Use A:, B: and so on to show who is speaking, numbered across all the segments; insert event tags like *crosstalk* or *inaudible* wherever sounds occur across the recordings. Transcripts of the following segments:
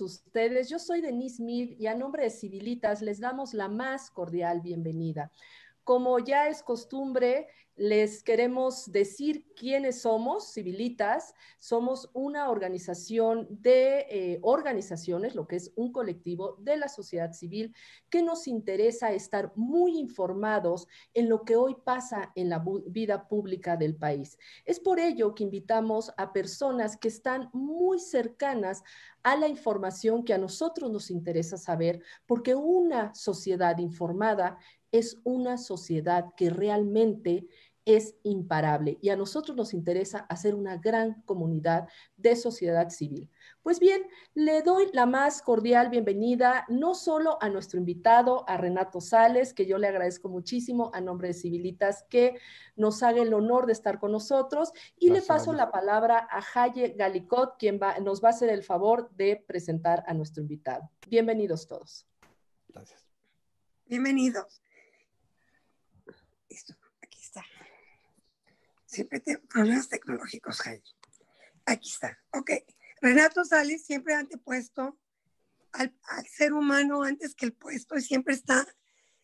A: ustedes. Yo soy Denise Mead y a nombre de Civilitas les damos la más cordial bienvenida. Como ya es costumbre, les queremos decir quiénes somos, Civilitas. Somos una organización de eh, organizaciones, lo que es un colectivo de la sociedad civil, que nos interesa estar muy informados en lo que hoy pasa en la vida pública del país. Es por ello que invitamos a personas que están muy cercanas a la información que a nosotros nos interesa saber, porque una sociedad informada es una sociedad que realmente es imparable y a nosotros nos interesa hacer una gran comunidad de sociedad civil. Pues bien, le doy la más cordial bienvenida no solo a nuestro invitado, a Renato Sales, que yo le agradezco muchísimo a nombre de Civilitas que nos haga el honor de estar con nosotros y le paso la palabra a Jaye Galicot, quien nos va a hacer el favor de presentar a nuestro invitado. Bienvenidos todos. Gracias. Bienvenidos. Siempre tengo problemas tecnológicos,
B: Aquí está. Ok. Renato Sales siempre ha antepuesto al, ser humano antes que el puesto y siempre está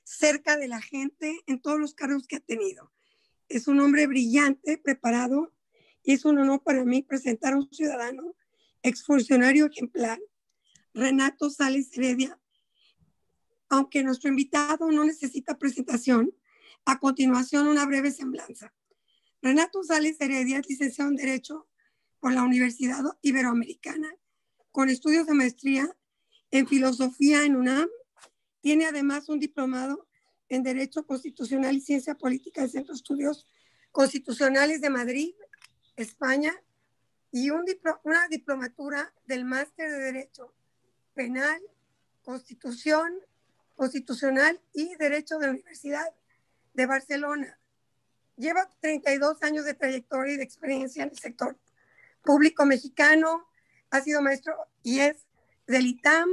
B: cerca de la gente en todos los cargos que ha tenido. Es un hombre brillante, preparado y es un honor para mí presentar a un ciudadano exfuncionario ejemplar, Renato Sales Heredia. Aunque nuestro invitado no necesita presentación, a continuación una breve semblanza. Renato Sales Heredia licenciado en Derecho por la Universidad Iberoamericana, con estudios de maestría en Filosofía en UNAM. Tiene además un diplomado en Derecho Constitucional y Ciencia Política del Centro de Estudios Constitucionales de Madrid, España, y una diplomatura del Máster de Derecho Penal, Constitución, Constitucional y Derecho de la Universidad de Barcelona. Lleva 32 años de trayectoria y de experiencia en el sector público mexicano, ha sido maestro y es del ITAM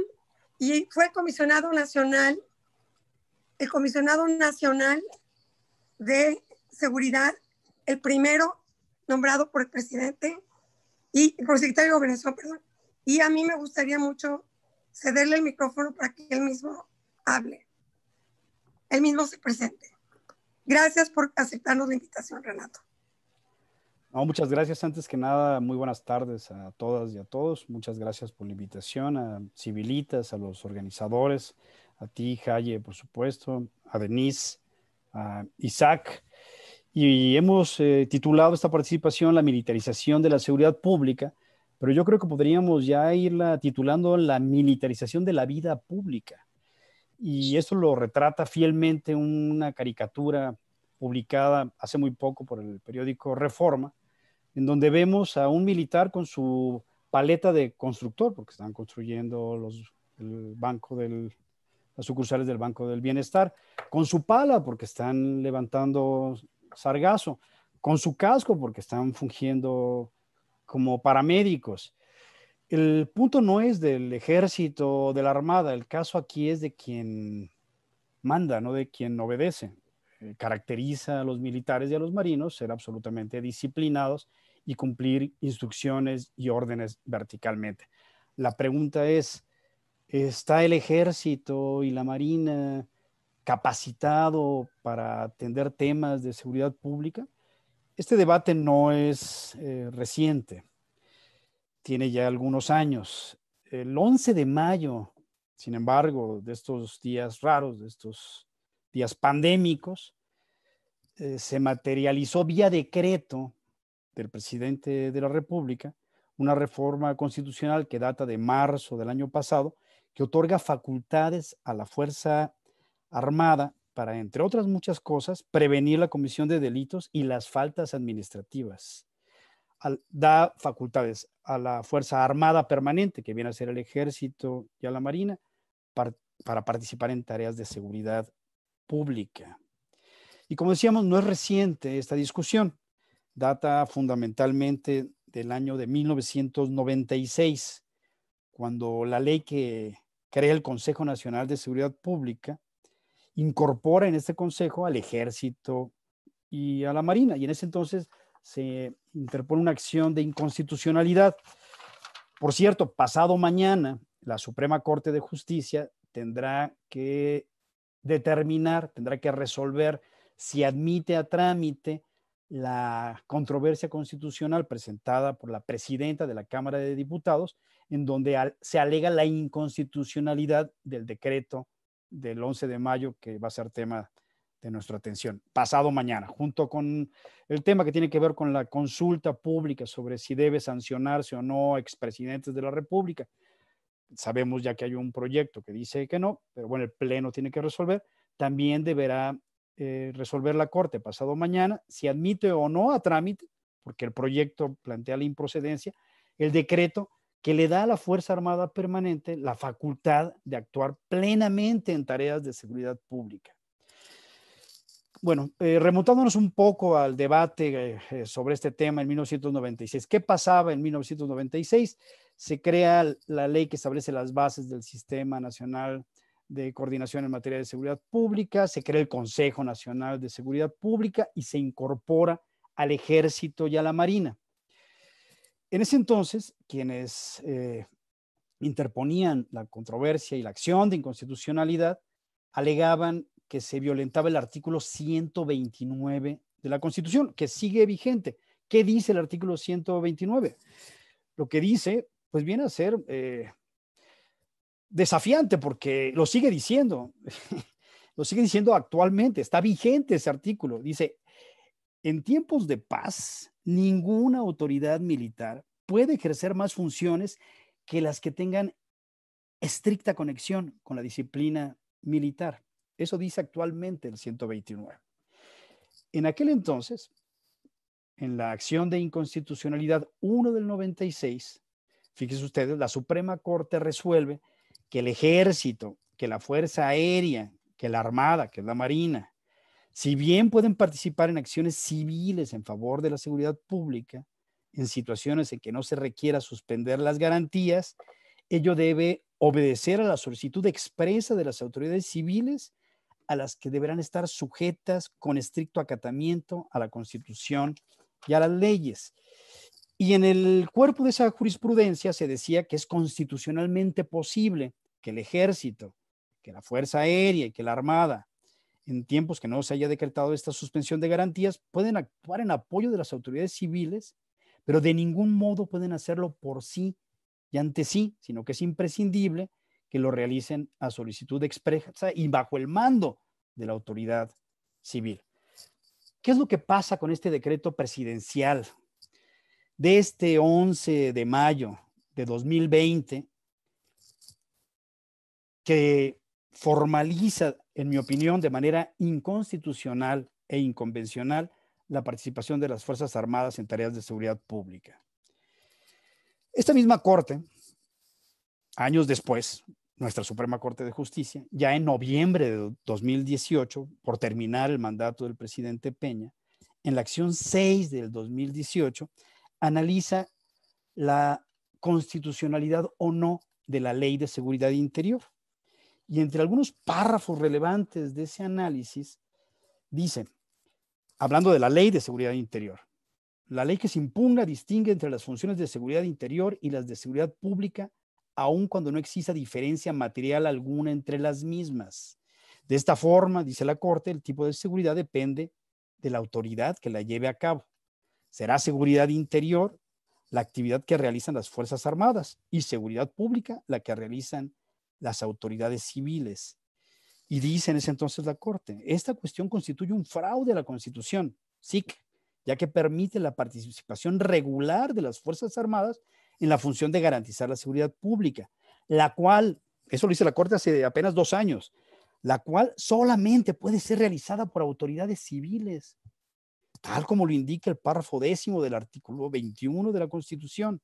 B: y fue comisionado nacional, el comisionado nacional de seguridad, el primero nombrado por el presidente y por el secretario de gobernación, perdón. Y a mí me gustaría mucho cederle el micrófono para que él mismo hable, él mismo se presente. Gracias por aceptarnos la invitación, Renato.
C: muchas gracias. Antes que nada, muy buenas tardes a todas y a todos. Muchas gracias por la invitación, a Civilitas, a los organizadores, a ti, Jaye, por supuesto, a Denise, a Isaac. Y hemos eh, titulado esta participación La militarización de la seguridad pública, pero yo creo que podríamos ya irla titulando La militarización de la vida pública y eso lo retrata fielmente una caricatura publicada hace muy poco por el periódico Reforma, en donde vemos a un militar con su paleta de constructor, porque están construyendo el banco las sucursales del Banco del Bienestar, con su pala, porque están levantando sargazo, con su casco, porque están fungiendo como paramédicos, el punto no es del ejército, o de la armada, el caso aquí es de quien manda, no de quien obedece. Eh, caracteriza a los militares y a los marinos ser absolutamente disciplinados y cumplir instrucciones y órdenes verticalmente. La pregunta es, ¿está el ejército y la marina capacitado para atender temas de seguridad pública? Este debate no es eh, reciente tiene ya algunos años. El 11 de mayo, sin embargo, de estos días raros, de estos días pandémicos, eh, se materializó vía decreto del presidente de la República una reforma constitucional que data de marzo del año pasado, que otorga facultades a la Fuerza Armada para, entre otras muchas cosas, prevenir la comisión de delitos y las faltas administrativas da facultades a la Fuerza Armada Permanente, que viene a ser el Ejército y a la Marina, para participar en tareas de seguridad pública. Y como decíamos, no es reciente esta discusión, data fundamentalmente del año de 1996, cuando la ley que crea el Consejo Nacional de Seguridad Pública incorpora en este consejo al ejército y a la marina. Y en ese entonces se interpone una acción de inconstitucionalidad. Por cierto, pasado mañana, la Suprema Corte de Justicia tendrá que determinar, tendrá que resolver si admite a trámite la controversia constitucional presentada por la presidenta de la Cámara de Diputados, en donde se alega la inconstitucionalidad del decreto del 11 de mayo que va a ser tema de nuestra atención pasado mañana, junto con el tema que tiene que ver con la consulta pública sobre si debe sancionarse o no a expresidentes de la República. Sabemos ya que hay un proyecto que dice que no, pero bueno, el Pleno tiene que resolver. También deberá eh, resolver la Corte pasado mañana si admite o no a trámite, porque el proyecto plantea la improcedencia, el decreto que le da a la Fuerza Armada Permanente la facultad de actuar plenamente en tareas de seguridad pública bueno, eh, remontándonos un poco al debate eh, sobre este tema en 1996, ¿qué pasaba en 1996? Se crea la ley que establece las bases del Sistema Nacional de Coordinación en Materia de Seguridad Pública, se crea el Consejo Nacional de Seguridad Pública y se incorpora al Ejército y a la Marina. En ese entonces, quienes eh, interponían la controversia y la acción de inconstitucionalidad alegaban que se violentaba el artículo 129 de la Constitución, que sigue vigente. ¿Qué dice el artículo 129? Lo que dice, pues viene a ser eh, desafiante porque lo sigue diciendo, *laughs* lo sigue diciendo actualmente, está vigente ese artículo. Dice, en tiempos de paz, ninguna autoridad militar puede ejercer más funciones que las que tengan estricta conexión con la disciplina militar. Eso dice actualmente el 129. En aquel entonces, en la acción de inconstitucionalidad 1 del 96, fíjense ustedes, la Suprema Corte resuelve que el ejército, que la Fuerza Aérea, que la Armada, que la Marina, si bien pueden participar en acciones civiles en favor de la seguridad pública, en situaciones en que no se requiera suspender las garantías, ello debe obedecer a la solicitud expresa de las autoridades civiles a las que deberán estar sujetas con estricto acatamiento a la Constitución y a las leyes. Y en el cuerpo de esa jurisprudencia se decía que es constitucionalmente posible que el ejército, que la Fuerza Aérea y que la Armada, en tiempos que no se haya decretado esta suspensión de garantías, pueden actuar en apoyo de las autoridades civiles, pero de ningún modo pueden hacerlo por sí y ante sí, sino que es imprescindible que lo realicen a solicitud expresa y bajo el mando de la autoridad civil. ¿Qué es lo que pasa con este decreto presidencial? De este 11 de mayo de 2020, que formaliza, en mi opinión, de manera inconstitucional e inconvencional la participación de las Fuerzas Armadas en tareas de seguridad pública. Esta misma Corte, años después, nuestra Suprema Corte de Justicia, ya en noviembre de 2018, por terminar el mandato del presidente Peña, en la acción 6 del 2018, analiza la constitucionalidad o no de la Ley de Seguridad Interior. Y entre algunos párrafos relevantes de ese análisis, dice, hablando de la Ley de Seguridad Interior, la ley que se impugna distingue entre las funciones de seguridad interior y las de seguridad pública aun cuando no exista diferencia material alguna entre las mismas. De esta forma, dice la Corte, el tipo de seguridad depende de la autoridad que la lleve a cabo. Será seguridad interior la actividad que realizan las Fuerzas Armadas y seguridad pública la que realizan las autoridades civiles. Y dice en ese entonces la Corte, esta cuestión constituye un fraude a la Constitución, sí, ya que permite la participación regular de las Fuerzas Armadas en la función de garantizar la seguridad pública, la cual, eso lo dice la Corte hace apenas dos años, la cual solamente puede ser realizada por autoridades civiles, tal como lo indica el párrafo décimo del artículo 21 de la Constitución.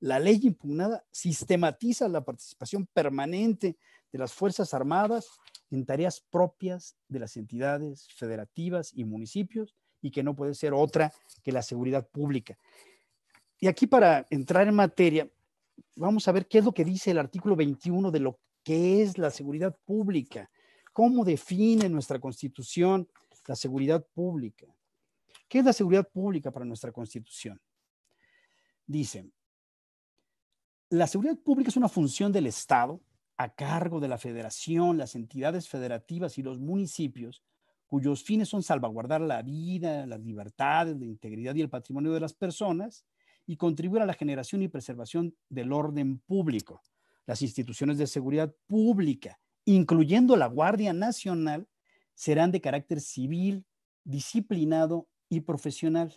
C: La ley impugnada sistematiza la participación permanente de las Fuerzas Armadas en tareas propias de las entidades federativas y municipios y que no puede ser otra que la seguridad pública. Y aquí para entrar en materia, vamos a ver qué es lo que dice el artículo 21 de lo que es la seguridad pública, cómo define nuestra constitución la seguridad pública. ¿Qué es la seguridad pública para nuestra constitución? Dice, la seguridad pública es una función del Estado a cargo de la federación, las entidades federativas y los municipios, cuyos fines son salvaguardar la vida, las libertades, la integridad y el patrimonio de las personas, y contribuir a la generación y preservación del orden público. Las instituciones de seguridad pública, incluyendo la Guardia Nacional, serán de carácter civil, disciplinado y profesional.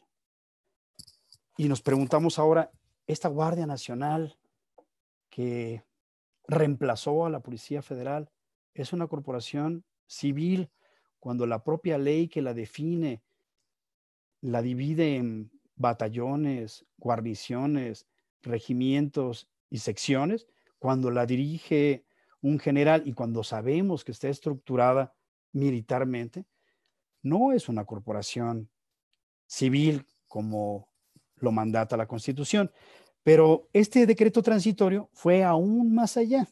C: Y nos preguntamos ahora, esta Guardia Nacional que reemplazó a la Policía Federal es una corporación civil cuando la propia ley que la define la divide en batallones, guarniciones, regimientos y secciones, cuando la dirige un general y cuando sabemos que está estructurada militarmente, no es una corporación civil como lo mandata la Constitución. Pero este decreto transitorio fue aún más allá.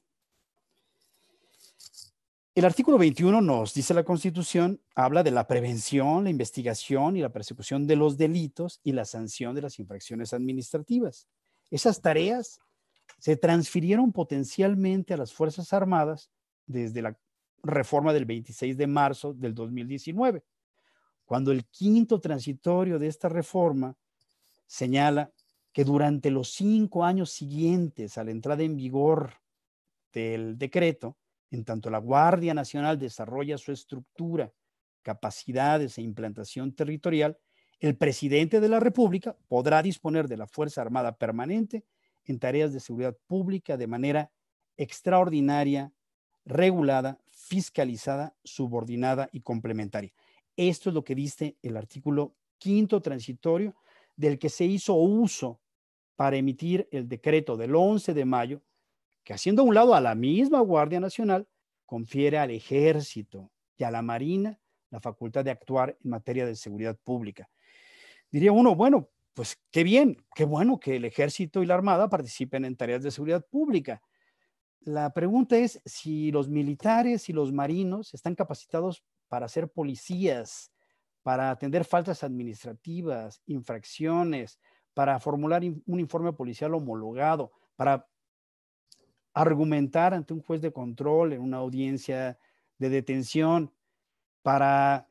C: El artículo 21 nos dice la Constitución, habla de la prevención, la investigación y la persecución de los delitos y la sanción de las infracciones administrativas. Esas tareas se transfirieron potencialmente a las Fuerzas Armadas desde la reforma del 26 de marzo del 2019, cuando el quinto transitorio de esta reforma señala que durante los cinco años siguientes a la entrada en vigor del decreto, en tanto la Guardia Nacional desarrolla su estructura, capacidades e implantación territorial, el presidente de la República podrá disponer de la Fuerza Armada permanente en tareas de seguridad pública de manera extraordinaria, regulada, fiscalizada, subordinada y complementaria. Esto es lo que dice el artículo quinto transitorio del que se hizo uso para emitir el decreto del 11 de mayo que haciendo a un lado a la misma Guardia Nacional, confiere al ejército y a la Marina la facultad de actuar en materia de seguridad pública. Diría uno, bueno, pues qué bien, qué bueno que el ejército y la Armada participen en tareas de seguridad pública. La pregunta es si los militares y los marinos están capacitados para ser policías, para atender faltas administrativas, infracciones, para formular un informe policial homologado, para argumentar ante un juez de control en una audiencia de detención, para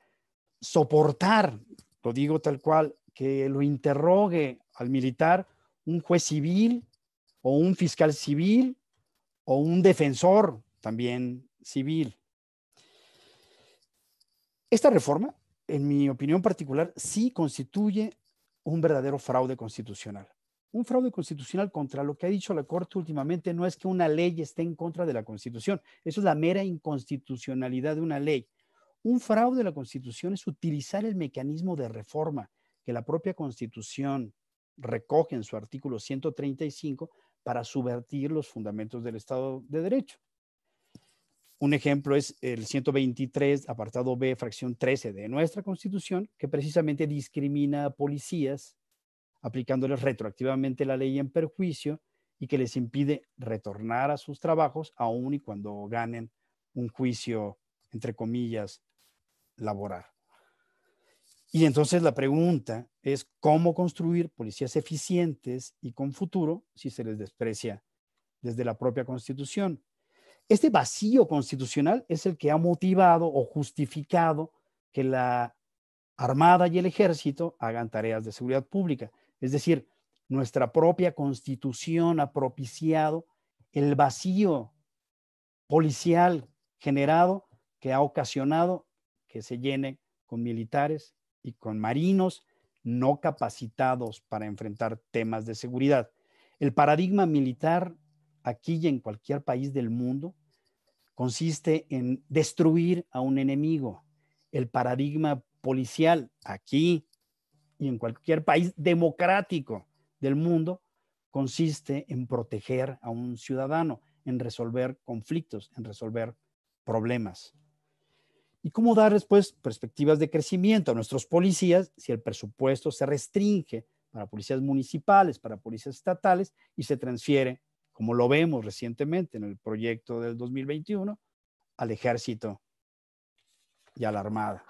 C: soportar, lo digo tal cual, que lo interrogue al militar un juez civil o un fiscal civil o un defensor también civil. Esta reforma, en mi opinión particular, sí constituye un verdadero fraude constitucional un fraude constitucional contra lo que ha dicho la Corte últimamente no es que una ley esté en contra de la Constitución, eso es la mera inconstitucionalidad de una ley. Un fraude de la Constitución es utilizar el mecanismo de reforma que la propia Constitución recoge en su artículo 135 para subvertir los fundamentos del Estado de Derecho. Un ejemplo es el 123, apartado B, fracción 13 de nuestra Constitución, que precisamente discrimina a policías aplicándoles retroactivamente la ley en perjuicio y que les impide retornar a sus trabajos aun y cuando ganen un juicio, entre comillas, laboral. Y entonces la pregunta es cómo construir policías eficientes y con futuro si se les desprecia desde la propia constitución. Este vacío constitucional es el que ha motivado o justificado que la Armada y el Ejército hagan tareas de seguridad pública. Es decir, nuestra propia constitución ha propiciado el vacío policial generado que ha ocasionado que se llene con militares y con marinos no capacitados para enfrentar temas de seguridad. El paradigma militar aquí y en cualquier país del mundo consiste en destruir a un enemigo. El paradigma policial aquí y en cualquier país democrático del mundo consiste en proteger a un ciudadano, en resolver conflictos, en resolver problemas. ¿Y cómo dar después pues, perspectivas de crecimiento a nuestros policías si el presupuesto se restringe para policías municipales, para policías estatales y se transfiere, como lo vemos recientemente en el proyecto del 2021, al ejército y a la armada?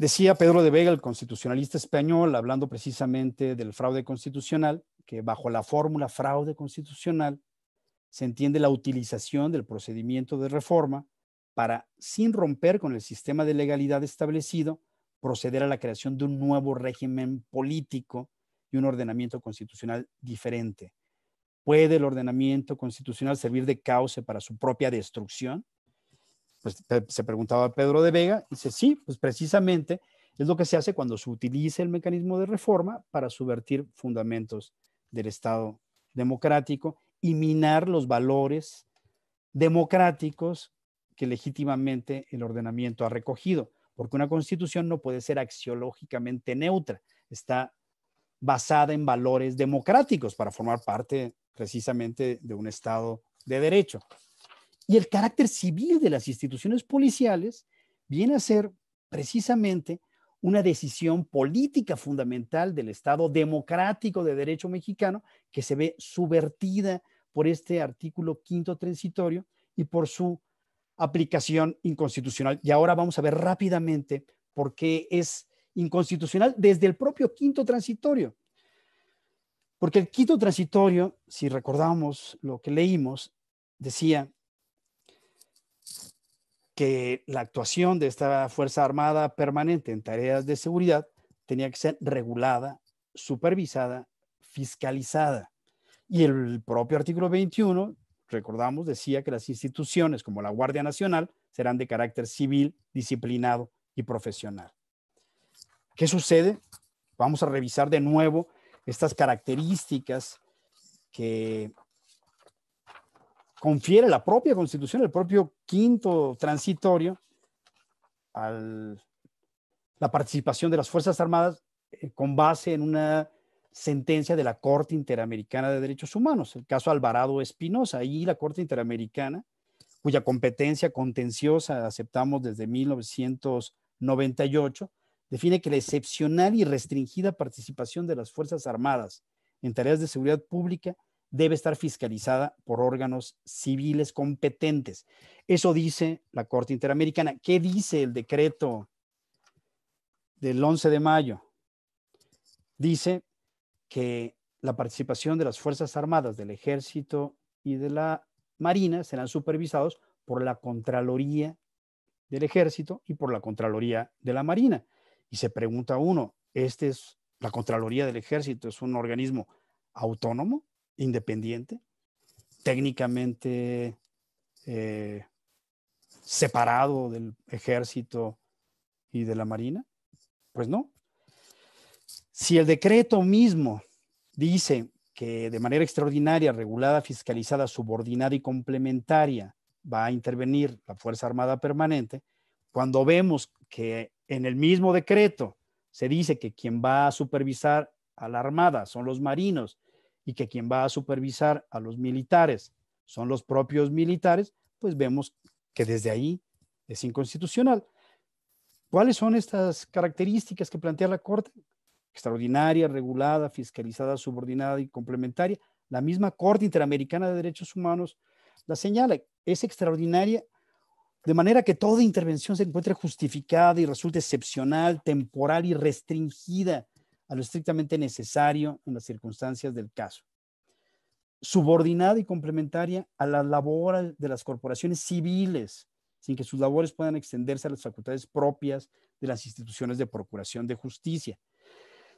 C: Decía Pedro de Vega, el constitucionalista español, hablando precisamente del fraude constitucional, que bajo la fórmula fraude constitucional se entiende la utilización del procedimiento de reforma para, sin romper con el sistema de legalidad establecido, proceder a la creación de un nuevo régimen político y un ordenamiento constitucional diferente. ¿Puede el ordenamiento constitucional servir de cauce para su propia destrucción? Pues, se preguntaba Pedro de Vega y dice, sí, pues precisamente es lo que se hace cuando se utiliza el mecanismo de reforma para subvertir fundamentos del Estado democrático y minar los valores democráticos que legítimamente el ordenamiento ha recogido, porque una constitución no puede ser axiológicamente neutra, está basada en valores democráticos para formar parte precisamente de un Estado de derecho. Y el carácter civil de las instituciones policiales viene a ser precisamente una decisión política fundamental del Estado democrático de derecho mexicano que se ve subvertida por este artículo quinto transitorio y por su aplicación inconstitucional. Y ahora vamos a ver rápidamente por qué es inconstitucional desde el propio quinto transitorio. Porque el quinto transitorio, si recordamos lo que leímos, decía, que la actuación de esta Fuerza Armada permanente en tareas de seguridad tenía que ser regulada, supervisada, fiscalizada. Y el propio artículo 21, recordamos, decía que las instituciones como la Guardia Nacional serán de carácter civil, disciplinado y profesional. ¿Qué sucede? Vamos a revisar de nuevo estas características que confiere la propia constitución, el propio quinto transitorio, a la participación de las Fuerzas Armadas eh, con base en una sentencia de la Corte Interamericana de Derechos Humanos, el caso Alvarado Espinosa. y la Corte Interamericana, cuya competencia contenciosa aceptamos desde 1998, define que la excepcional y restringida participación de las Fuerzas Armadas en tareas de seguridad pública debe estar fiscalizada por órganos civiles competentes. Eso dice la Corte Interamericana. ¿Qué dice el decreto del 11 de mayo? Dice que la participación de las Fuerzas Armadas, del Ejército y de la Marina serán supervisados por la Contraloría del Ejército y por la Contraloría de la Marina. Y se pregunta uno, ¿este es la Contraloría del Ejército es un organismo autónomo? independiente, técnicamente eh, separado del ejército y de la marina? Pues no. Si el decreto mismo dice que de manera extraordinaria, regulada, fiscalizada, subordinada y complementaria va a intervenir la Fuerza Armada Permanente, cuando vemos que en el mismo decreto se dice que quien va a supervisar a la Armada son los marinos y que quien va a supervisar a los militares son los propios militares, pues vemos que desde ahí es inconstitucional. ¿Cuáles son estas características que plantea la Corte? Extraordinaria, regulada, fiscalizada, subordinada y complementaria. La misma Corte Interamericana de Derechos Humanos la señala. Es extraordinaria de manera que toda intervención se encuentre justificada y resulte excepcional, temporal y restringida a lo estrictamente necesario en las circunstancias del caso. Subordinada y complementaria a la labor de las corporaciones civiles, sin que sus labores puedan extenderse a las facultades propias de las instituciones de procuración de justicia.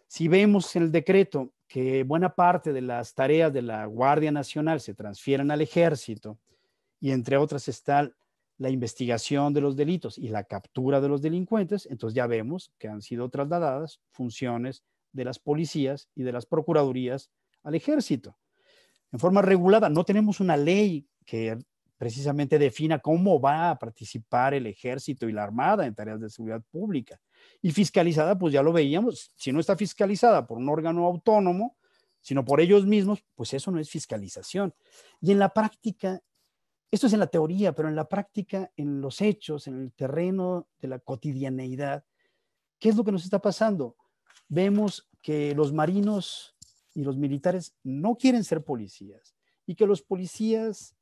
C: Si vemos en el decreto que buena parte de las tareas de la Guardia Nacional se transfieren al ejército y entre otras está la investigación de los delitos y la captura de los delincuentes, entonces ya vemos que han sido trasladadas funciones de las policías y de las procuradurías al ejército. En forma regulada, no tenemos una ley que precisamente defina cómo va a participar el ejército y la armada en tareas de seguridad pública. Y fiscalizada, pues ya lo veíamos, si no está fiscalizada por un órgano autónomo, sino por ellos mismos, pues eso no es fiscalización. Y en la práctica, esto es en la teoría, pero en la práctica, en los hechos, en el terreno de la cotidianeidad, ¿qué es lo que nos está pasando? vemos que los marinos y los militares no quieren ser policías y que los policías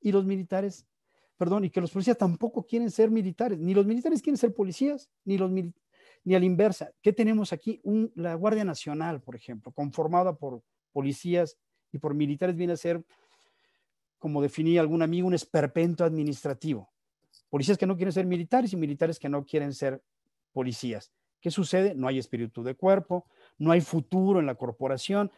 C: y los militares, perdón, y que los policías tampoco quieren ser militares, ni los militares quieren ser policías, ni los ni a la inversa. ¿Qué tenemos aquí? la Guardia Nacional, por ejemplo, conformada por policías y por militares, viene a ser, como definía algún amigo, un esperpento administrativo. Policías que no quieren ser militares y militares que no quieren ser policías. ¿Qué sucede? No hay espíritu de cuerpo, no hay futuro en la corporación,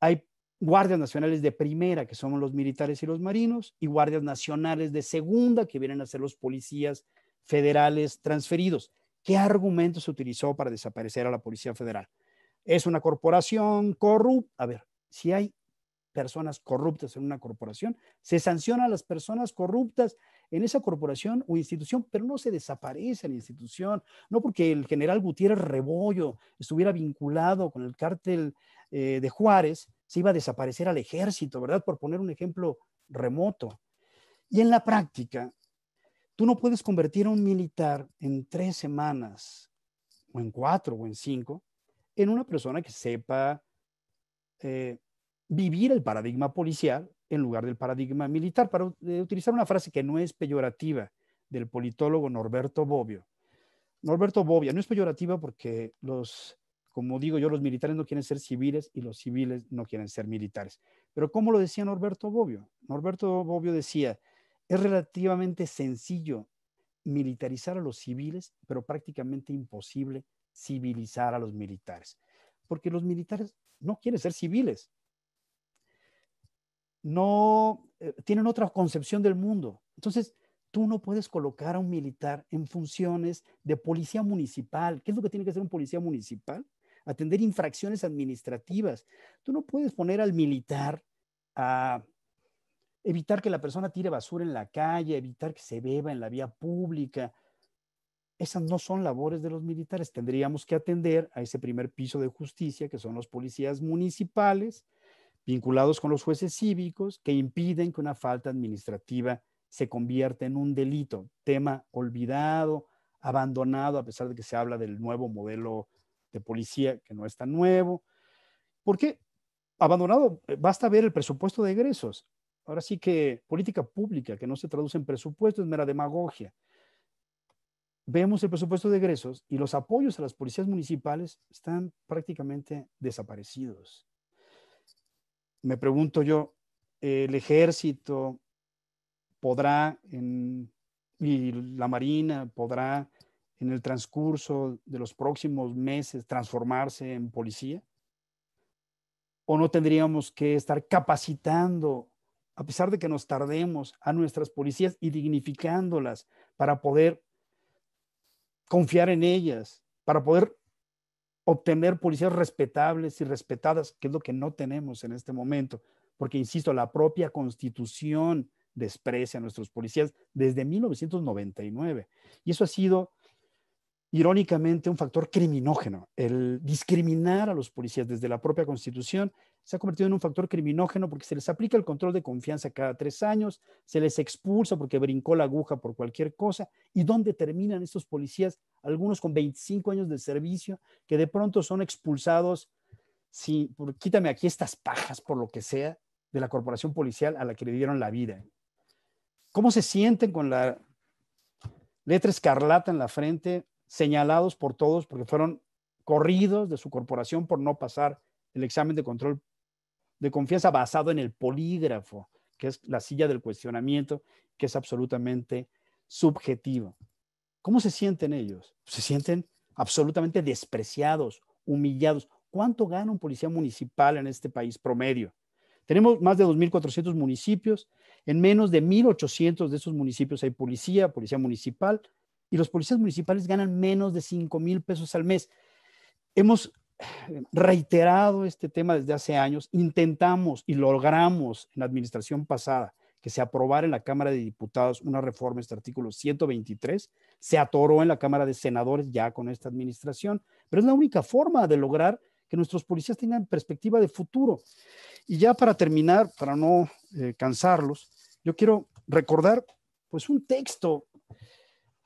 C: hay guardias nacionales de primera, que son los militares y los marinos, y guardias nacionales de segunda, que vienen a ser los policías federales transferidos. ¿Qué argumento se utilizó para desaparecer a la Policía Federal? Es una corporación corrupta. A ver, si hay personas corruptas en una corporación, se sanciona a las personas corruptas en esa corporación o institución, pero no se desaparece la institución, no porque el general Gutiérrez Rebollo estuviera vinculado con el cártel eh, de Juárez, se iba a desaparecer al ejército, ¿verdad? Por poner un ejemplo remoto. Y en la práctica, tú no puedes convertir a un militar en tres semanas, o en cuatro, o en cinco, en una persona que sepa eh, vivir el paradigma policial, en lugar del paradigma militar, para eh, utilizar una frase que no es peyorativa del politólogo Norberto Bobbio. Norberto Bobbio no es peyorativa porque los, como digo yo, los militares no quieren ser civiles y los civiles no quieren ser militares. Pero ¿cómo lo decía Norberto Bobbio? Norberto Bobbio decía, es relativamente sencillo militarizar a los civiles, pero prácticamente imposible civilizar a los militares, porque los militares no quieren ser civiles, no eh, tienen otra concepción del mundo. Entonces, tú no puedes colocar a un militar en funciones de policía municipal. ¿Qué es lo que tiene que hacer un policía municipal? Atender infracciones administrativas. Tú no puedes poner al militar a evitar que la persona tire basura en la calle, evitar que se beba en la vía pública. Esas no son labores de los militares. Tendríamos que atender a ese primer piso de justicia, que son los policías municipales, vinculados con los jueces cívicos que impiden que una falta administrativa se convierta en un delito, tema olvidado, abandonado, a pesar de que se habla del nuevo modelo de policía que no es tan nuevo. ¿Por qué? Abandonado, eh, basta ver el presupuesto de egresos. Ahora sí que política pública que no se traduce en presupuesto es mera demagogia. Vemos el presupuesto de egresos y los apoyos a las policías municipales están prácticamente desaparecidos me pregunto yo, el ejército podrá en, y la Marina podrá en el transcurso de los próximos meses transformarse en policía? ¿O no tendríamos que estar capacitando, a pesar de que nos tardemos, a nuestras policías y dignificándolas para poder confiar en ellas, para poder obtener policías respetables y respetadas, que es lo que no tenemos en este momento, porque, insisto, la propia constitución desprecia a nuestros policías desde 1999. Y eso ha sido irónicamente, un factor criminógeno. El discriminar a los policías desde la propia Constitución se ha convertido en un factor criminógeno porque se les aplica el control de confianza cada tres años, se les expulsa porque brincó la aguja por cualquier cosa. ¿Y dónde terminan estos policías? Algunos con 25 años de servicio que de pronto son expulsados. Si, quítame aquí estas pajas por lo que sea de la corporación policial a la que le dieron la vida. ¿Cómo se sienten con la letra escarlata en la frente señalados por todos porque fueron corridos de su corporación por no pasar el examen de control de confianza basado en el polígrafo, que es la silla del cuestionamiento, que es absolutamente subjetivo. ¿Cómo se sienten ellos? Se sienten absolutamente despreciados, humillados. ¿Cuánto gana un policía municipal en este país promedio? Tenemos más de 2.400 municipios. En menos de 1.800 de esos municipios hay policía, policía municipal, y los policías municipales ganan menos de 5 mil pesos al mes. Hemos reiterado este tema desde hace años, intentamos y logramos en la administración pasada que se aprobara en la Cámara de Diputados una reforma, este artículo 123, se atoró en la Cámara de Senadores ya con esta administración, pero es la única forma de lograr que nuestros policías tengan perspectiva de futuro. Y ya para terminar, para no eh, cansarlos, yo quiero recordar pues un texto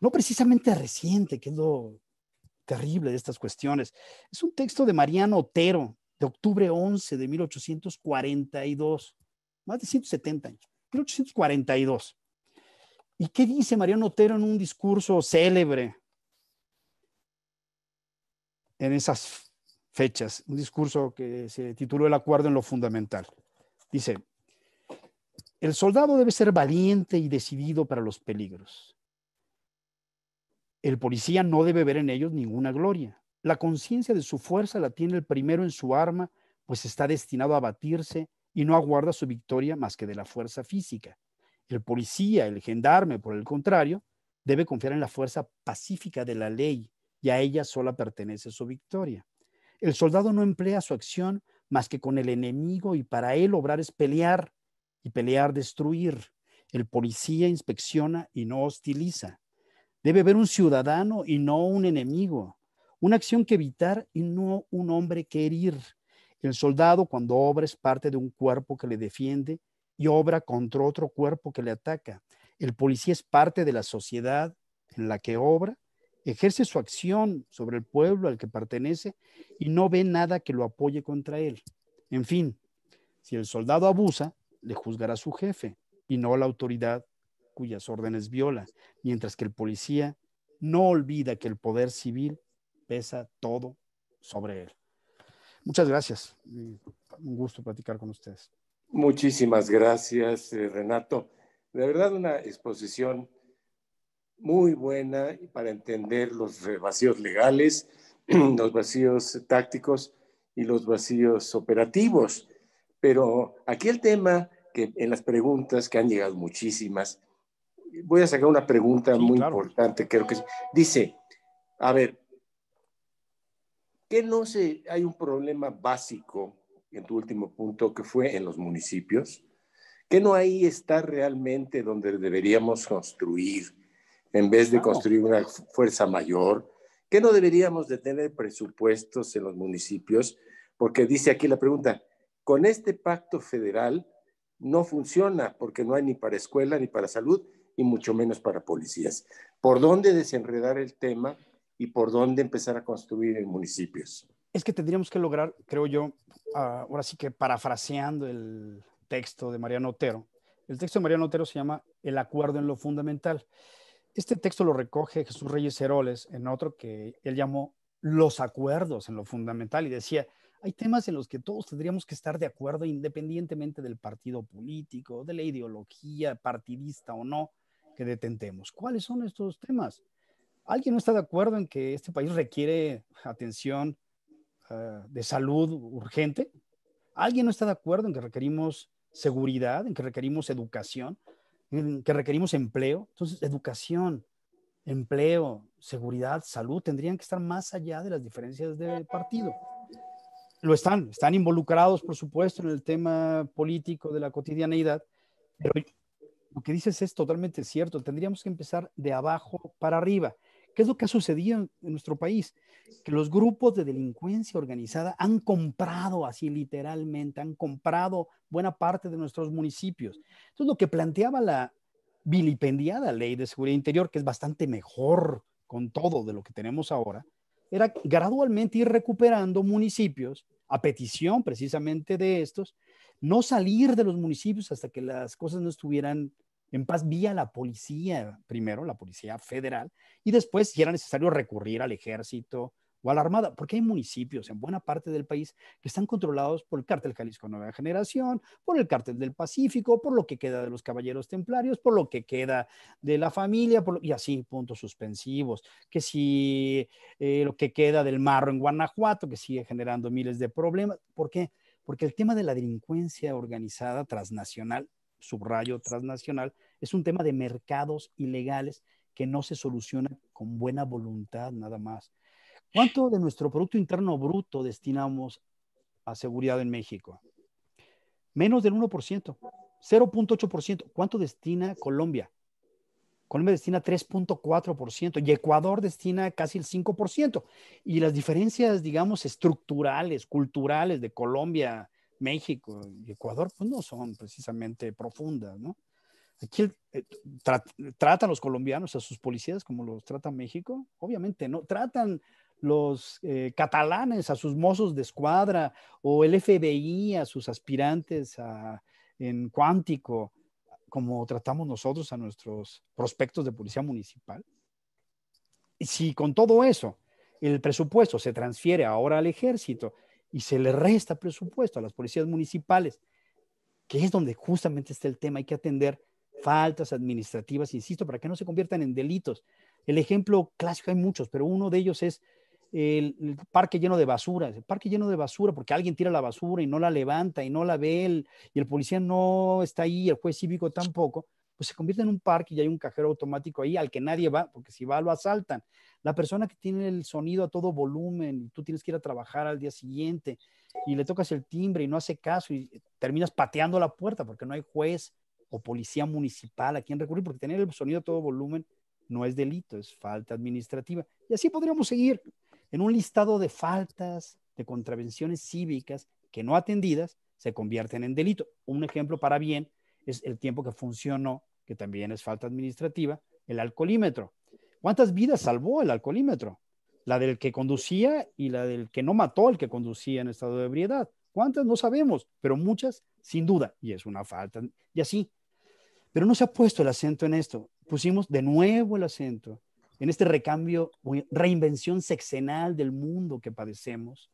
C: no precisamente reciente, que es lo terrible de estas cuestiones. Es un texto de Mariano Otero, de octubre 11 de 1842, más de 170 años, 1842. ¿Y qué dice Mariano Otero en un discurso célebre en esas fechas? Un discurso que se tituló El acuerdo en lo fundamental. Dice, el soldado debe ser valiente y decidido para los peligros el policía no debe ver en ellos ninguna gloria. La conciencia de su fuerza la tiene el primero en su arma, pues está destinado a batirse y no aguarda su victoria más que de la fuerza física. El policía, el gendarme, por el contrario, debe confiar en la fuerza pacífica de la ley y a ella sola pertenece su victoria. El soldado no emplea su acción más que con el enemigo y para él obrar es pelear y pelear destruir. El policía inspecciona y no hostiliza. Debe haber un ciudadano y no un enemigo, una acción que evitar y no un hombre que herir. El soldado cuando obra es parte de un cuerpo que le defiende y obra contra otro cuerpo que le ataca. El policía es parte de la sociedad en la que obra, ejerce su acción sobre el pueblo al que pertenece y no ve nada que lo apoye contra él. En fin, si el soldado abusa, le juzgará su jefe y no la autoridad cuyas órdenes viola, mientras que el policía no olvida que el poder civil pesa todo sobre él. Muchas gracias. Mm, un gusto platicar con ustedes.
D: Muchísimas gracias, eh, Renato. De verdad, una exposición muy buena para entender los vacíos legales, *clears throat* los vacíos tácticos y los vacíos operativos. Pero aquí el tema que en las preguntas, que han llegado muchísimas, voy a sacar una pregunta muy importante, creo que dice, a ver, ¿qué no se hay un problema básico en tu último punto que fue en los municipios? ¿Qué no ahí está realmente donde deberíamos construir en vez de construir una fuerza mayor? ¿Qué no deberíamos de tener presupuestos en los municipios? Porque dice aquí la pregunta, con este pacto federal no funciona porque no hay ni para escuela ni para salud y mucho menos para policías. ¿Por dónde desenredar el tema y por dónde empezar a construir en municipios?
C: Es que tendríamos que lograr, creo yo, ah, ahora sí que parafraseando el texto de Mariano Otero, el texto de Mariano Otero se llama El acuerdo en lo fundamental. Este texto lo recoge Jesús Reyes Heroles en otro que él llamó Los acuerdos en lo fundamental y decía, hay temas en los que todos tendríamos que estar de acuerdo independientemente del partido político, de la ideología partidista o no que detentemos. ¿Cuáles son estos temas? ¿Alguien no está de acuerdo en que este país requiere atención ah, de salud urgente? ¿Alguien no está de acuerdo en que requerimos seguridad, en que requerimos educación, en que requerimos empleo? Entonces, educación, empleo, seguridad, salud tendrían que estar más allá de las diferencias de partido. Lo están, están involucrados, por supuesto, en el tema político de la cotidianeidad, pero lo que dices es totalmente cierto. Tendríamos que empezar de abajo para arriba. ¿Qué es lo que ha sucedido en, nuestro país? Que los grupos de delincuencia organizada han comprado, así literalmente, han comprado buena parte de nuestros municipios. Entonces, lo que planteaba la vilipendiada ley de seguridad interior, que es bastante mejor con todo de lo que tenemos ahora, era gradualmente ir recuperando municipios a petición precisamente de estos, no salir de los municipios hasta que las cosas no estuvieran en paz vía la policía, primero la policía federal, y después, si era necesario, recurrir al ejército, o a la Armada, porque hay municipios en buena parte del país que están controlados por el cártel Jalisco Nueva Generación, por el cártel del Pacífico, por lo que queda de los Caballeros Templarios, por lo que queda de la familia, y así puntos suspensivos, que si eh, lo que queda del marro en Guanajuato, que sigue generando miles de problemas. ¿Por qué? Porque el tema de la delincuencia organizada transnacional, subrayo transnacional, es un tema de mercados ilegales que no se soluciona con buena voluntad nada más ¿Cuánto de nuestro Producto Interno Bruto destinamos a seguridad en México? Menos del 1%, 0.8%. ¿Cuánto destina Colombia? Colombia destina 3.4% y Ecuador destina casi el 5%. Y las diferencias, digamos, estructurales, culturales de Colombia, México y Ecuador, pues no son precisamente profundas, ¿no? Aquí eh, tratan los colombianos, a sus policías como los trata México, obviamente no, tratan los eh, catalanes a sus mozos de escuadra o el FBI a sus aspirantes en cuántico, como tratamos nosotros a nuestros prospectos de policía municipal. Si con todo eso el presupuesto se transfiere ahora al ejército y se le resta presupuesto a las policías municipales, que es donde justamente está el tema, hay que atender faltas administrativas, insisto, para que no se conviertan en delitos. El ejemplo clásico hay muchos, pero uno de ellos es el, parque lleno de basura, el parque lleno de basura, porque alguien tira la basura y no la levanta y no la ve, y el policía no está ahí, el juez cívico tampoco, pues se convierte en un parque y hay un cajero automático ahí al que nadie va, porque si va lo asaltan. La persona que tiene el sonido a todo volumen y tú tienes que ir a trabajar al día siguiente y le tocas el timbre y no hace caso y terminas pateando la puerta porque no hay juez o policía municipal a quien recurrir, porque tener el sonido a todo volumen no es delito, es falta administrativa. Y así podríamos seguir en un listado de faltas, de contravenciones cívicas que no atendidas se convierten en delito. Un ejemplo para bien es el tiempo que funcionó, que también es falta administrativa, el alcoholímetro. ¿Cuántas vidas salvó el alcoholímetro? La del que conducía y la del que no mató al que conducía en estado de ebriedad. ¿Cuántas? No sabemos, pero muchas, sin duda, y es una falta. Y así. Pero no se ha puesto el acento en esto. Pusimos de nuevo el acento en este recambio, reinvención sexenal del mundo que padecemos,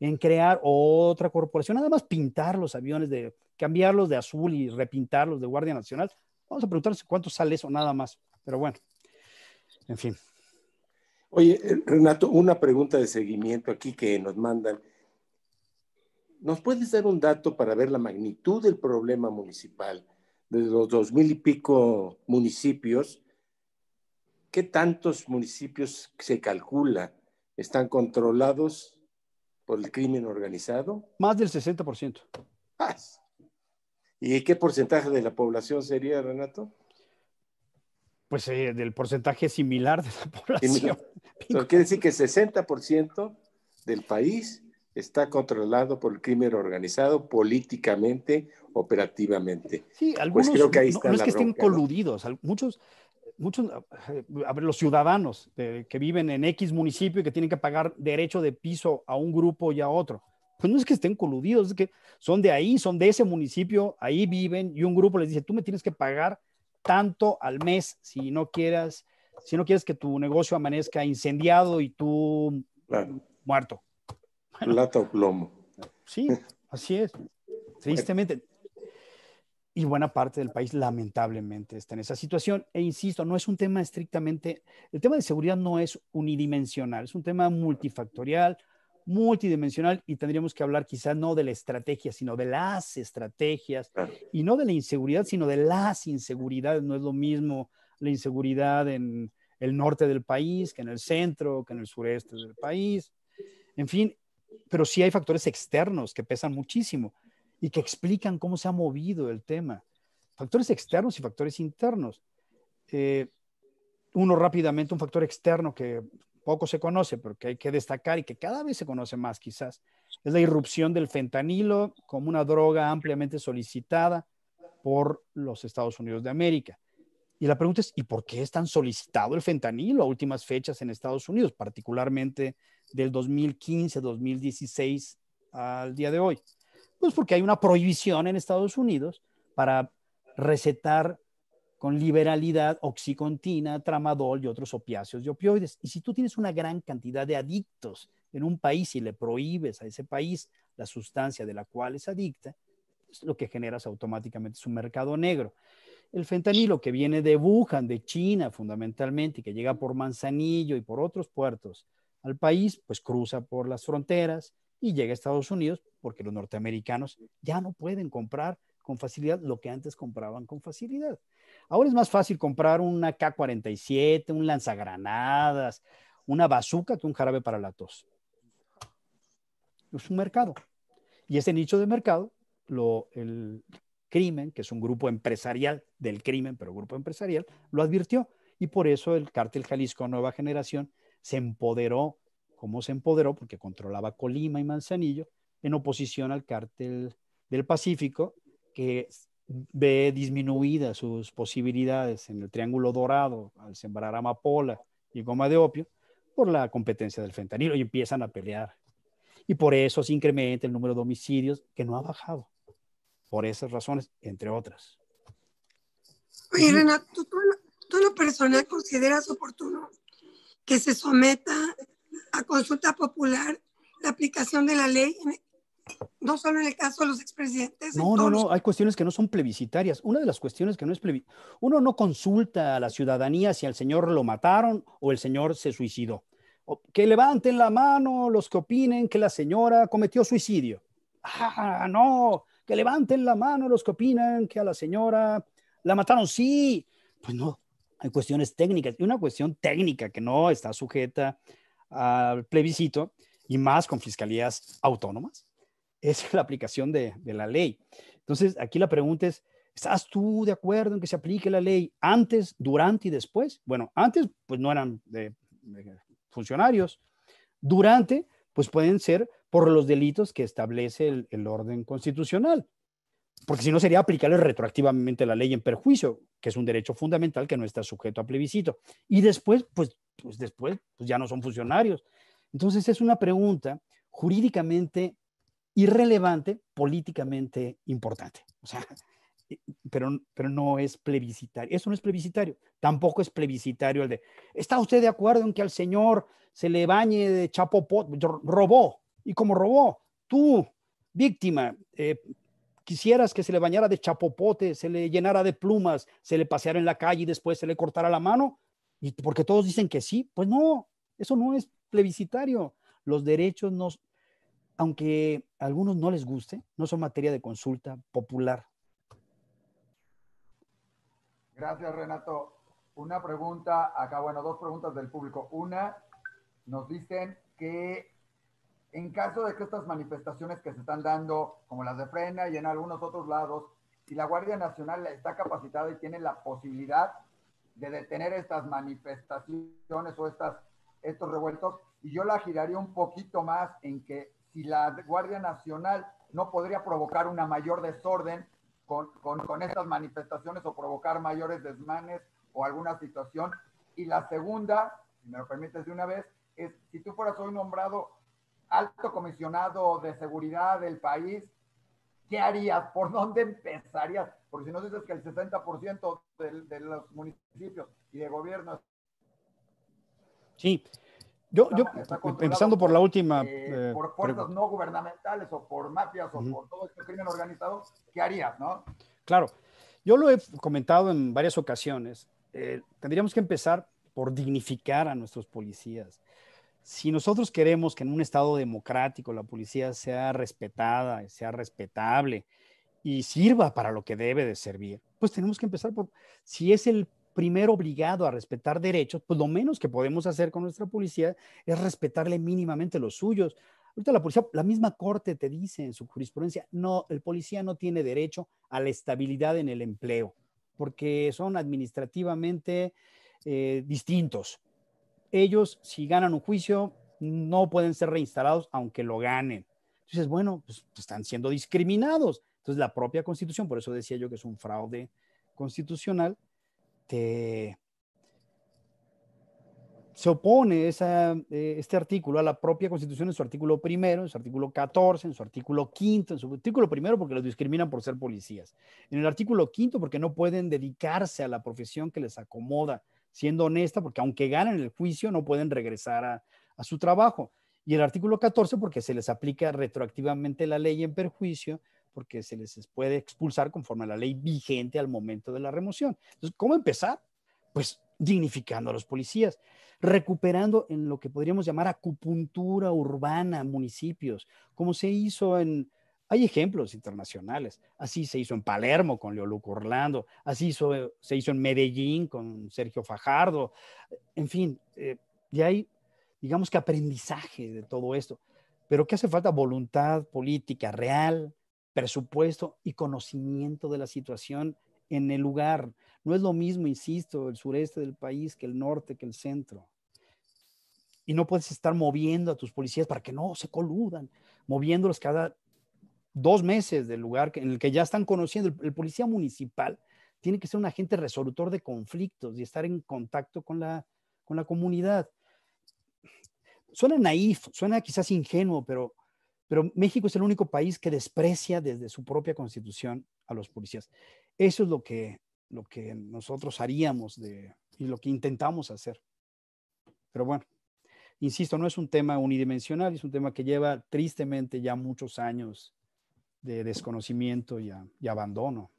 C: en crear otra corporación, nada más pintar los aviones, de cambiarlos de azul y repintarlos de Guardia Nacional. Vamos a preguntarnos cuánto sale eso, nada más. Pero bueno, en fin. Oye,
D: eh, Renato, una pregunta de seguimiento aquí que nos mandan. ¿Nos puedes dar un dato para ver la magnitud del problema municipal de los dos mil y pico municipios? ¿qué tantos municipios se calcula están controlados por el crimen organizado?
C: Más del 60%.
D: ¿Y qué porcentaje de la población sería, Renato?
C: Pues eh, del porcentaje similar de la población.
D: quiere decir que el 60% del país está controlado por el crimen organizado políticamente, operativamente. Sí, pues algunos no, es que estén
C: coludidos, muchos muchos, eh, a ver, los ciudadanos eh, que viven en X municipio y que tienen que pagar derecho de piso a un grupo y a otro, pues no es que estén coludidos, es que son de ahí, son de ese municipio, ahí viven y un grupo les dice, tú me tienes que pagar tanto al mes si no quieras, si no quieres que tu negocio amanezca incendiado y tú muerto.
D: Plata o plomo.
C: Sí, así es. Tristemente, y buena parte del país lamentablemente está en esa situación. E insisto, no es un tema estrictamente, el tema de seguridad no es unidimensional, es un tema multifactorial, multidimensional y tendríamos que hablar quizás no de la estrategia, sino de las estrategias y no de la inseguridad, sino de las inseguridades. No es lo mismo la inseguridad en el norte del país que en el centro, que en el sureste del país. En fin, pero sí hay factores externos que pesan muchísimo y que explican cómo se ha movido el tema. Factores externos y factores internos. Eh, uno rápidamente, un factor externo que poco se conoce, pero que hay que destacar y que cada vez se conoce más quizás, es la irrupción del fentanilo como una droga ampliamente solicitada por los Estados Unidos de América. Y la pregunta es, ¿y por qué es tan solicitado el fentanilo a últimas fechas en Estados Unidos, particularmente del 2015, 2016 al día de hoy? Pues porque hay una prohibición en Estados Unidos para recetar con liberalidad oxicontina, tramadol y otros opiáceos y opioides. Y si tú tienes una gran cantidad de adictos en un país y le prohíbes a ese país la sustancia de la cual es adicta, es lo que generas automáticamente su mercado negro. El fentanilo que viene de Wuhan, de China fundamentalmente, y que llega por Manzanillo y por otros puertos al país, pues cruza por las fronteras, y llega a Estados Unidos porque los norteamericanos ya no pueden comprar con facilidad lo que antes compraban con facilidad. Ahora es más fácil comprar una K-47, un lanzagranadas, una bazuca que un jarabe para la tos. Es un mercado. Y ese nicho de mercado, lo, el crimen, que es un grupo empresarial del crimen, pero grupo empresarial, lo advirtió. Y por eso el cártel Jalisco Nueva Generación se empoderó cómo se empoderó, porque controlaba Colima y Manzanillo, en oposición al cártel del Pacífico, que ve disminuidas sus posibilidades en el Triángulo Dorado al sembrar amapola y goma de opio por la competencia del fentanilo y empiezan a pelear. Y por eso se incrementa el número de homicidios que no ha bajado, por esas razones, entre otras.
B: Oye, Renato, ¿tú, tú, lo personal consideras oportuno que se someta a consulta popular la aplicación de la ley, no solo en el caso de los expresidentes. No, no, no, hay
C: cuestiones que no son plebiscitarias. Una de las cuestiones que no es plebiscitaria, uno no consulta a la ciudadanía si al señor lo mataron o el señor se suicidó. que levanten la mano los que opinen que la señora cometió suicidio. Ah, no, que levanten la mano los que opinan que a la señora la mataron. Sí, pues no, hay cuestiones técnicas. Y una cuestión técnica que no está sujeta al plebiscito y más con fiscalías autónomas, es *laughs* la aplicación de, la ley. Entonces, aquí la pregunta es, ¿Estás tú de acuerdo en que se aplique la ley antes, durante y después? Bueno, antes pues no eran funcionarios. Durante pues pueden ser por los delitos que establece el, orden constitucional. Porque si no sería aplicarle retroactivamente la ley en perjuicio, que es un derecho fundamental que no está sujeto a plebiscito. Y después, pues pues después pues ya no son funcionarios. Entonces es una pregunta jurídicamente irrelevante, políticamente importante. O sea, *laughs* pero, pero no es plebiscitario. Eso no es plebiscitario. Tampoco es plebiscitario el de, ¿está usted de acuerdo en que al señor se le bañe de chapopote? Robó. Y como robó, tú, víctima, eh, quisieras que se le bañara de chapopote, se le llenara de plumas, se le paseara en la calle y después se le cortara la mano, y porque todos dicen que sí, pues no, eso no es plebiscitario. Los derechos nos, aunque a algunos no les guste, no son materia de consulta popular.
E: Gracias, Renato. Una pregunta acá, bueno, dos preguntas del público. Una, nos dicen que en caso de que estas manifestaciones que se están dando, como las de Frena y en algunos otros lados, si la Guardia Nacional está capacitada y tiene la posibilidad de detener estas manifestaciones o estas, estos revueltos. Y yo la giraría un poquito más en que si la Guardia Nacional no podría provocar una mayor desorden con, con estas manifestaciones o provocar mayores desmanes o alguna situación. Y la segunda, si me lo permites de una vez, es si tú fueras hoy nombrado alto comisionado de seguridad del país, ¿qué harías? ¿Por dónde empezarías? porque si no dices que el 60% de, los municipios y de gobiernos.
C: Sí. Yo, yo empezando eh, por la última. Eh, eh, por fuerzas
E: no gubernamentales o por mafias o por todo este crimen organizado, ¿qué harías, no?
C: Claro. Yo lo he comentado en varias ocasiones. tendríamos que empezar por dignificar a nuestros policías. Si nosotros queremos que en un Estado democrático la policía sea respetada, sea respetable, y sirva para lo que debe de servir, pues tenemos que empezar por, si es el primero obligado a respetar derechos, pues lo menos que podemos hacer con nuestra policía es respetarle mínimamente los suyos. Ahorita la policía, la misma corte te dice en su jurisprudencia, no, el policía no tiene derecho a la estabilidad en el empleo, porque son administrativamente eh, distintos. Ellos, si ganan un juicio, no pueden ser reinstalados aunque lo ganen. Entonces, bueno, pues, están siendo discriminados. Entonces, la propia constitución, por eso decía yo que es un fraude constitucional, se opone eh, este artículo a la propia Constitución en su artículo primero, en su artículo 14, en su artículo quinto, en su artículo primero porque los discriminan por ser policías, en el artículo quinto porque no pueden dedicarse a la profesión que les acomoda, siendo honesta, porque aunque ganen el juicio no pueden regresar a, a su trabajo, y el artículo 14 porque se les aplica retroactivamente la ley en perjuicio porque se les puede expulsar conforme a la ley vigente al momento de la remoción. Entonces, ¿cómo empezar? Pues dignificando a los policías, recuperando en lo que podríamos llamar acupuntura urbana, municipios, como se hizo en, hay ejemplos internacionales. Así se hizo en Palermo con Leoluco Orlando, así se hizo en Medellín con Sergio Fajardo. En fin, eh, y hay, digamos que aprendizaje de todo esto. Pero ¿qué hace falta? Voluntad política real, presupuesto y conocimiento de la situación en el lugar. No es lo mismo, insisto, el sureste del país que el norte, que el centro. Y no puedes estar moviendo a tus policías para que no se coludan, moviéndolos cada dos meses del lugar en el que ya están conociendo. El, policía municipal tiene que ser un agente resolutor de conflictos y estar en contacto con la, con la comunidad. Suena naif, suena quizás ingenuo, pero pero México es el único país que desprecia desde su propia constitución a los policías. Eso es lo que, lo que nosotros haríamos de, y lo que intentamos hacer. Pero bueno, insisto, no es un tema unidimensional, es un tema que lleva tristemente ya muchos años de desconocimiento y, abandono.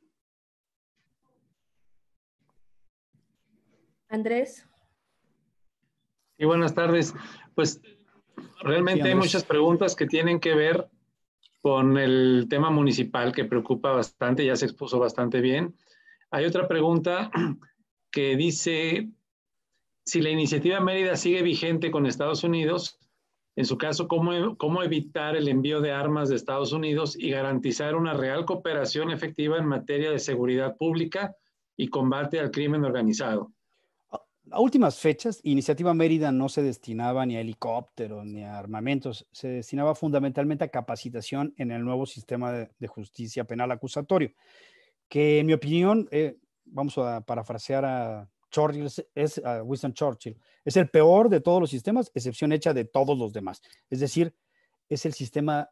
C: Andrés. Y buenas tardes.
D: Pues realmente hay muchas preguntas que tienen que ver con el tema municipal que preocupa bastante, ya se expuso bastante bien. Hay otra pregunta *clears throat* que dice si la iniciativa Mérida sigue vigente con Estados Unidos, en su caso, ¿cómo, evitar el envío de armas de Estados Unidos y garantizar una real cooperación efectiva en materia de seguridad pública y combate al crimen
C: organizado a últimas fechas, Iniciativa Mérida no se destinaba ni a helicópteros ni a armamentos, se destinaba fundamentalmente a capacitación en el nuevo sistema de, justicia penal acusatorio, que en mi opinión, eh, vamos a parafrasear a, es, a Winston Churchill, es el peor de todos los sistemas, excepción hecha de todos los demás. Es decir, es el sistema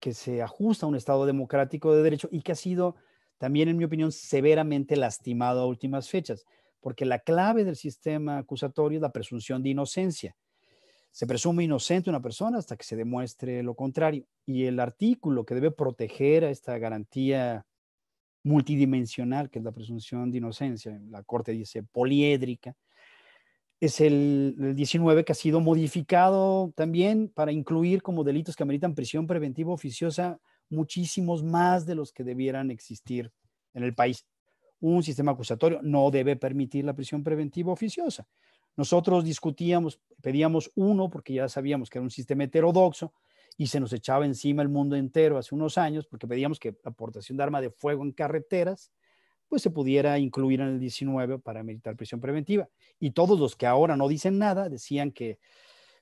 C: que se ajusta a un Estado democrático de derecho y que ha sido también, en mi opinión, severamente lastimado a últimas fechas porque la clave del sistema acusatorio es la presunción de inocencia. Se presume inocente una persona hasta que se demuestre lo contrario. Y el artículo que debe proteger a esta garantía multidimensional, que es la presunción de inocencia, la Corte dice poliédrica, es el, 19 que ha sido modificado también para incluir como delitos que ameritan prisión preventiva oficiosa muchísimos más de los que debieran existir en el país un sistema acusatorio no debe permitir la prisión preventiva oficiosa. Nosotros discutíamos, pedíamos uno porque ya sabíamos que era un sistema heterodoxo y se nos echaba encima el mundo entero hace unos años porque pedíamos que la aportación de arma de fuego en carreteras pues se pudiera incluir en el 19 para meditar prisión preventiva. Y todos los que ahora no dicen nada decían que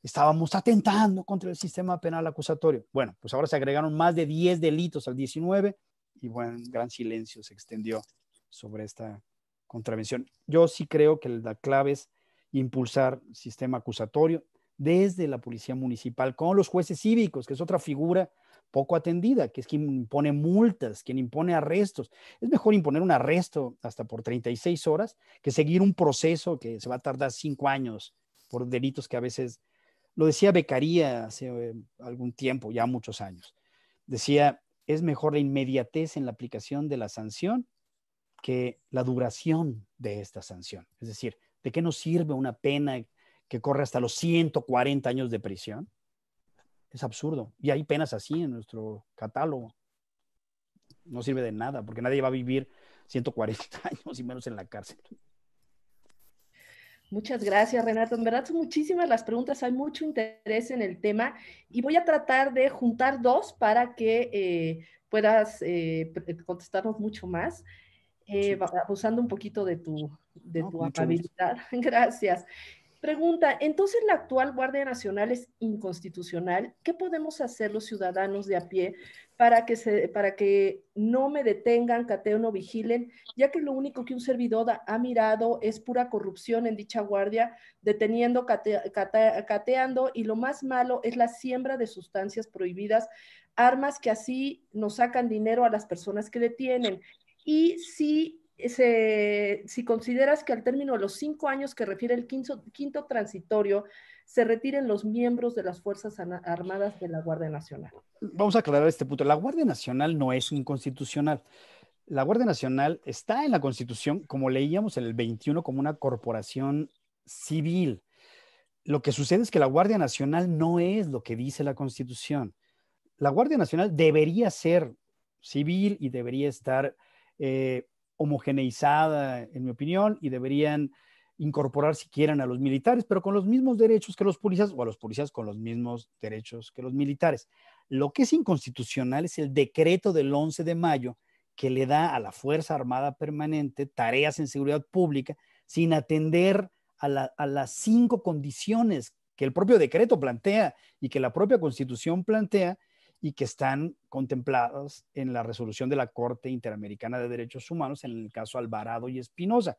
C: estábamos atentando contra el sistema penal acusatorio. Bueno, pues ahora se agregaron más de 10 delitos al 19 y bueno, gran silencio se extendió sobre esta contravención. Yo sí creo que la clave es impulsar sistema acusatorio desde la policía municipal con los jueces cívicos, que es otra figura poco atendida, que es quien impone multas, quien impone arrestos. Es mejor imponer un arresto hasta por 36 horas que seguir un proceso que se va a tardar cinco años por delitos que a veces, lo decía Becaría hace eh, algún tiempo, ya muchos años, decía, es mejor la inmediatez en la aplicación de la sanción que la duración de esta sanción. Es decir, ¿de qué nos sirve una pena que corre hasta los 140 años de prisión? Es absurdo. Y hay penas así en nuestro catálogo. No sirve de nada, porque nadie va a vivir 140 *laughs* años y menos en la cárcel.
A: Muchas gracias, Renato. En verdad son muchísimas las preguntas, hay mucho interés en el tema y voy a tratar de juntar dos para que eh, puedas eh, contestarnos mucho más eh, abusando un poquito de tu, de amabilidad. *laughs* Gracias. Pregunta, entonces la actual Guardia Nacional es inconstitucional. ¿Qué podemos hacer los ciudadanos de a pie para que, se, para que no me detengan, cateen o vigilen, ya que lo único que un servidor ha mirado es pura corrupción en dicha guardia, deteniendo, cateando, y lo más malo es la siembra de sustancias prohibidas, armas que así nos sacan dinero a las personas que detienen. Y si, si consideras que al término de los cinco años que refiere el quinto, quinto transitorio, se retiren los miembros de las Fuerzas Armadas de la Guardia Nacional.
C: Vamos a aclarar este punto. La Guardia Nacional no es inconstitucional. La Guardia Nacional está en la Constitución, como leíamos en el 21, como una corporación civil. Lo que sucede es que la Guardia Nacional no es lo que dice la Constitución. La Guardia Nacional debería ser civil y debería estar eh, homogeneizada, en mi opinión, y deberían incorporar si quieren a los militares, pero con los mismos derechos que los policías o a los policías con los mismos derechos que los militares. Lo que es inconstitucional es el decreto del 11 de mayo que le da a la Fuerza Armada Permanente tareas en seguridad pública sin atender a las cinco condiciones que el propio decreto plantea y que la propia constitución plantea y que están contempladas en la resolución de la Corte Interamericana de Derechos Humanos en el caso Alvarado y Espinosa.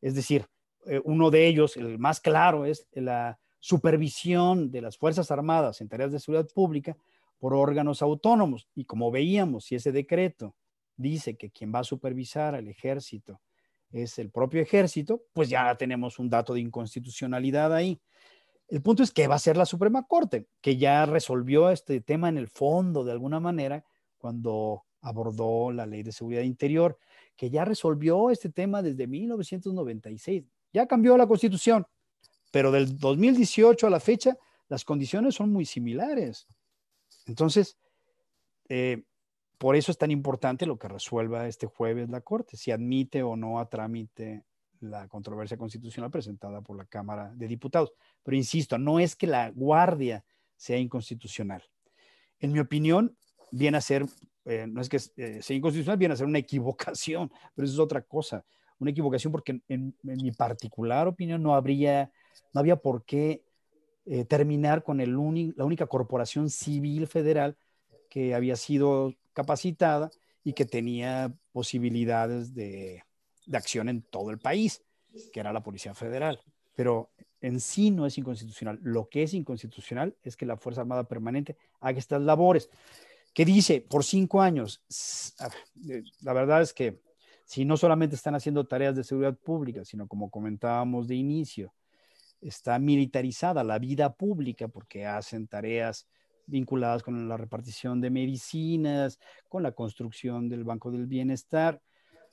C: Es decir, eh, uno de ellos, el más claro, es la supervisión de las Fuerzas Armadas en tareas de seguridad pública por órganos autónomos. Y como veíamos, si ese decreto dice que quien va a supervisar al ejército es el propio ejército, pues ya tenemos un dato de inconstitucionalidad ahí. El punto es que va a ser la Suprema Corte, que ya resolvió este tema en el fondo de alguna manera cuando abordó la ley de seguridad interior, que ya resolvió este tema desde 1996. Ya cambió la constitución, pero del 2018 a la fecha las condiciones son muy similares. Entonces, eh, por eso es tan importante lo que resuelva este jueves la Corte, si admite o no a trámite la controversia constitucional presentada por la Cámara de Diputados. Pero insisto, no es que la guardia sea inconstitucional. En mi opinión, viene a ser, eh, no es que eh, sea inconstitucional, viene a ser una *laughs* equivocación, pero eso es otra cosa. Una equivocación porque en, mi particular opinión no habría, no había por qué eh, terminar con el la única corporación civil federal que había sido capacitada y que tenía posibilidades de, de acción en todo el país, que era la Policía Federal. Pero en sí no es inconstitucional. Lo que es inconstitucional es que la Fuerza Armada Permanente haga estas labores, que dice por cinco años. Eh, la verdad es que si no solamente están haciendo tareas de seguridad pública, sino como comentábamos de inicio, está militarizada la vida pública porque hacen tareas vinculadas con la repartición de medicinas, con la construcción del Banco del Bienestar,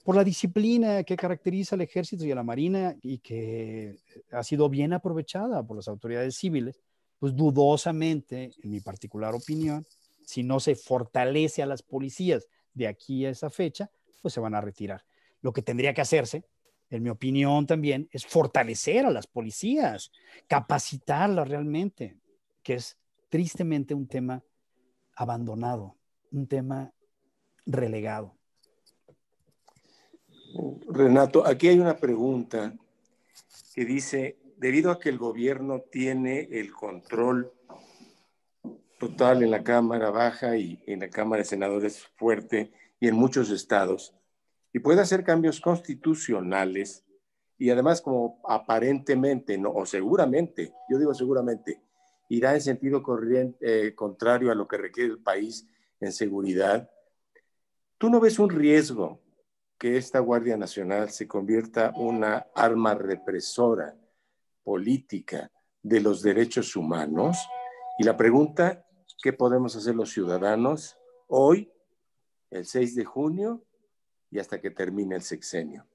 C: por la disciplina que caracteriza al ejército y a la marina y que eh, ha sido bien aprovechada por las autoridades civiles, pues dudosamente, en mi particular opinión, si no se fortalece a las policías de aquí a esa fecha, pues se van a retirar. Lo que tendría que hacerse, en mi opinión también, es fortalecer a las policías, capacitarlas realmente, que es tristemente un tema abandonado, un tema relegado. Renato,
D: aquí hay una pregunta que dice, debido a que el gobierno tiene el control total en la Cámara Baja y en la Cámara de Senadores fuerte y en muchos estados, y puede hacer cambios constitucionales, y además como aparentemente, no, o seguramente, yo digo seguramente, irá en sentido eh, contrario a lo que requiere el país en seguridad, ¿tú no ves un riesgo que esta Guardia Nacional se convierta una arma represora política de los derechos humanos. Y la pregunta, ¿qué podemos hacer los ciudadanos hoy, el 6 de junio, y hasta que termine el sexenio?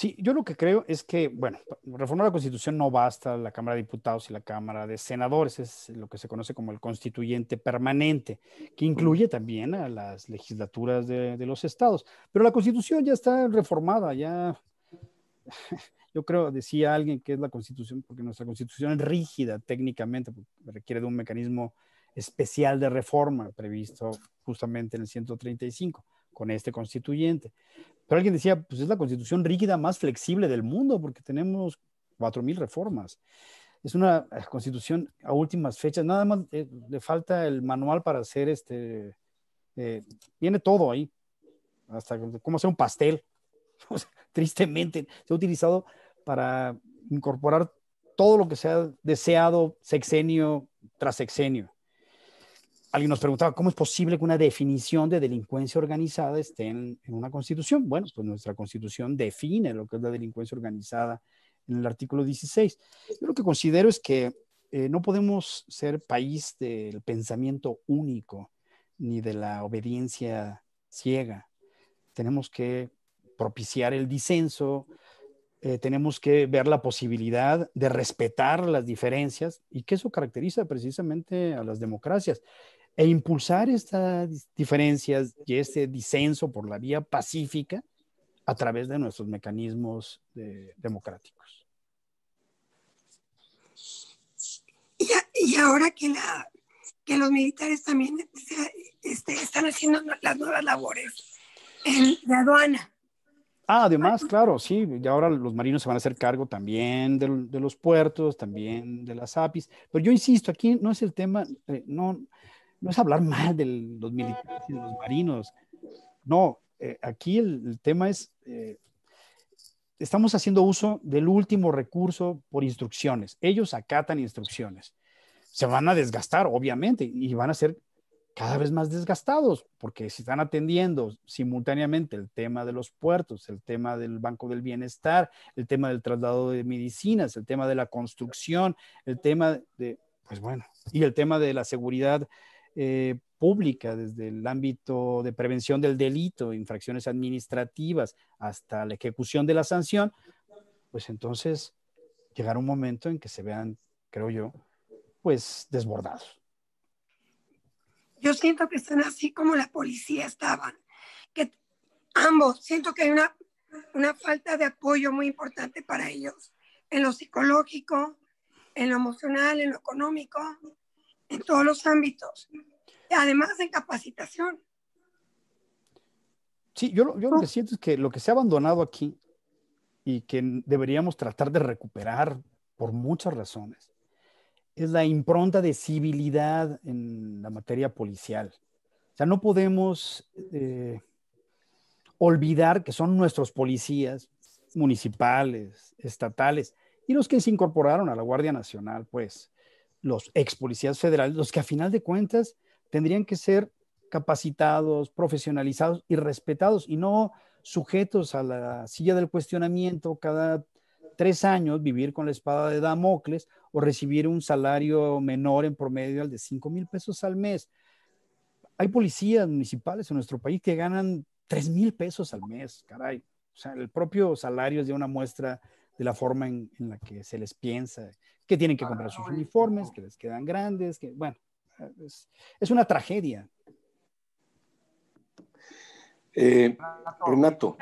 C: Sí, yo lo que creo es que, bueno, reformar la Constitución no basta la Cámara de Diputados y la Cámara de Senadores, es lo que se conoce como el constituyente permanente, que incluye también a las legislaturas de, los estados. Pero la Constitución ya está reformada, ya, *laughs* yo creo, decía alguien que es la Constitución, porque nuestra Constitución es rígida técnicamente, requiere de un mecanismo especial de reforma previsto justamente en el 135 con este constituyente. Pero alguien decía, pues es la constitución rígida más flexible del mundo porque tenemos 4.000 reformas. Es una eh, constitución a últimas fechas. Nada más eh, le falta el manual para hacer este... Eh, viene todo ahí. Hasta cómo hacer un pastel. *laughs* tristemente se ha utilizado para incorporar todo lo que se ha deseado sexenio tras sexenio alguien nos preguntaba, ¿cómo es posible que una definición de delincuencia organizada esté en, una constitución? Bueno, pues nuestra constitución define lo que es la delincuencia organizada en el artículo 16. Yo lo que considero es que eh, no podemos ser país del pensamiento único ni de la obediencia ciega. Tenemos que propiciar el disenso, eh, tenemos que ver la posibilidad de respetar las diferencias y que eso caracteriza precisamente a las democracias e impulsar estas diferencias y este disenso por la vía pacífica a través de nuestros mecanismos democráticos.
B: Y, y ahora que, la, que, los militares también este, este están haciendo las nuevas labores en la aduana.
C: Ah, además, claro, sí, y ahora los marinos se van a hacer cargo también de, los puertos, también de las APIs, pero yo insisto, aquí no es el tema, eh, no, no es hablar mal de los militares y de los marinos. No, eh, aquí el, tema es, eh, estamos haciendo uso del último recurso por instrucciones. Ellos acatan instrucciones. Se van a desgastar, obviamente, y van a ser cada vez más desgastados, porque si están atendiendo simultáneamente el tema de los puertos, el tema del Banco del Bienestar, el tema del traslado de medicinas, el tema de la construcción, el tema de, pues bueno, y el tema de la seguridad eh, pública, desde el ámbito de prevención del delito, infracciones administrativas, hasta la ejecución de la sanción, pues entonces llegará un momento en que se vean, creo yo, pues desbordados.
B: Yo siento que están así como la policía estaban, que ambos, siento que hay una, una falta de apoyo muy importante para ellos, en lo psicológico, en lo emocional, en lo económico, en todos los ámbitos, además en capacitación.
C: Sí, yo, lo ah. que siento es que lo que se ha abandonado aquí y que deberíamos tratar de recuperar por muchas razones es la impronta de civilidad en la materia policial. O sea, no podemos eh, olvidar que son nuestros policías municipales, estatales y los que se incorporaron a la Guardia Nacional, pues, los ex policías federales, los que a final de cuentas tendrían que ser capacitados, profesionalizados y respetados y no sujetos a la silla del cuestionamiento cada tres años, vivir con la espada de Damocles o recibir un salario menor en promedio al de 5 mil pesos al mes. Hay policías municipales en nuestro país que ganan 3 mil pesos al mes, caray. O sea, el propio salario es de una muestra de la forma en, la que se les piensa, que tienen que comprar sus uniformes, que les quedan grandes, que bueno, es, una tragedia.
E: Renato.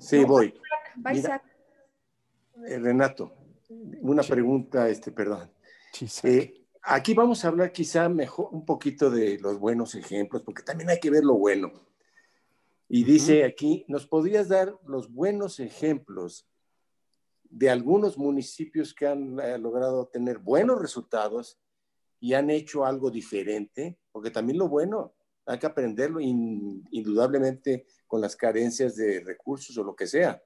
E: Sí, voy. Renato, una
D: pregunta, este, perdón. Eh, aquí vamos a hablar quizá mejor un poquito de los buenos ejemplos, porque también hay que ver lo bueno. Y dice aquí, ¿nos podrías dar los buenos ejemplos de algunos municipios que han eh, logrado tener buenos resultados y han hecho algo diferente, porque también lo bueno hay que aprenderlo indudablemente con las carencias de recursos o lo que sea,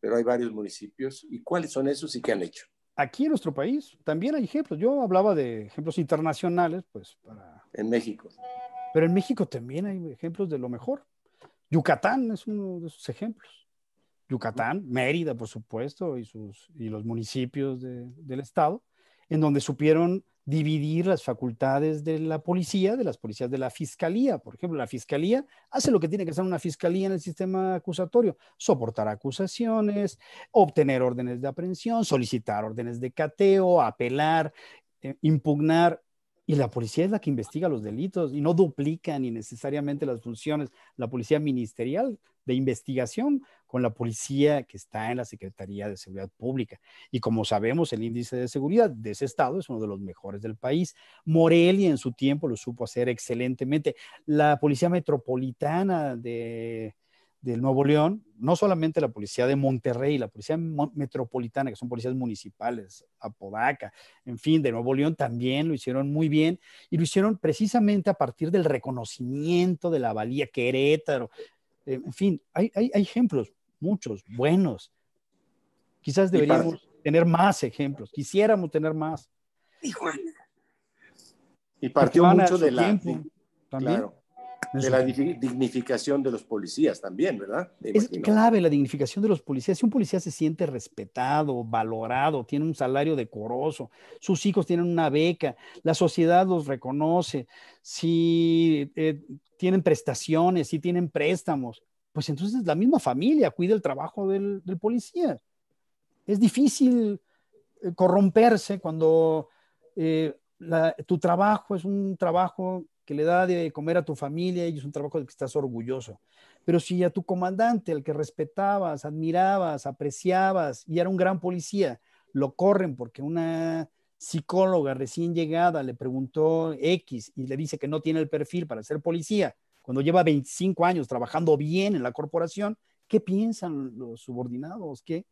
D: pero hay varios municipios. ¿Y cuáles son esos y qué han hecho?
C: Aquí en nuestro país también hay ejemplos. Yo hablaba de ejemplos internacionales, pues para... En México. Pero en México también hay ejemplos de lo mejor. Yucatán es uno de esos ejemplos. Yucatán, Mérida, por supuesto, y, sus, y los municipios del estado, en donde supieron dividir las facultades de la policía, de las policías de la fiscalía. Por ejemplo, la fiscalía hace lo que tiene que hacer una fiscalía en el sistema acusatorio, soportar acusaciones, obtener órdenes de aprehensión, solicitar órdenes de cateo, apelar, eh, impugnar y la policía es la que investiga los delitos y no duplica ni necesariamente las funciones la policía ministerial de investigación con la policía que está en la Secretaría de Seguridad Pública. Y como sabemos, el índice de seguridad de ese estado es uno de los mejores del país. Morelia en su tiempo lo supo hacer excelentemente. La Policía Metropolitana de, del Nuevo León, no solamente la policía de Monterrey, la policía metropolitana, que son policías municipales, Apodaca, en fin, de Nuevo León también lo hicieron muy bien y lo hicieron precisamente a partir del reconocimiento de la valía Querétaro. Eh, en fin, hay, ejemplos, muchos, buenos. Quizás deberíamos tener más ejemplos, quisiéramos tener más.
D: Y partió mucho de la de la dignificación de los policías también, ¿verdad? Es clave
C: la dignificación de los policías. Si un policía se siente respetado, valorado, tiene un salario decoroso, sus hijos tienen una beca, la sociedad los reconoce, si eh, tienen prestaciones, si tienen préstamos, pues entonces la misma familia cuida el trabajo del, policía. Es difícil eh, corromperse cuando eh, tu trabajo es un trabajo que le da de comer a tu familia y es un trabajo del que estás orgulloso. Pero si a tu comandante, el que respetabas, admirabas, apreciabas y era un gran policía, lo corren porque una psicóloga recién llegada le preguntó X y le dice que no tiene el perfil para ser policía, cuando lleva 25 años trabajando bien en la corporación, ¿qué piensan los subordinados? ¿Qué,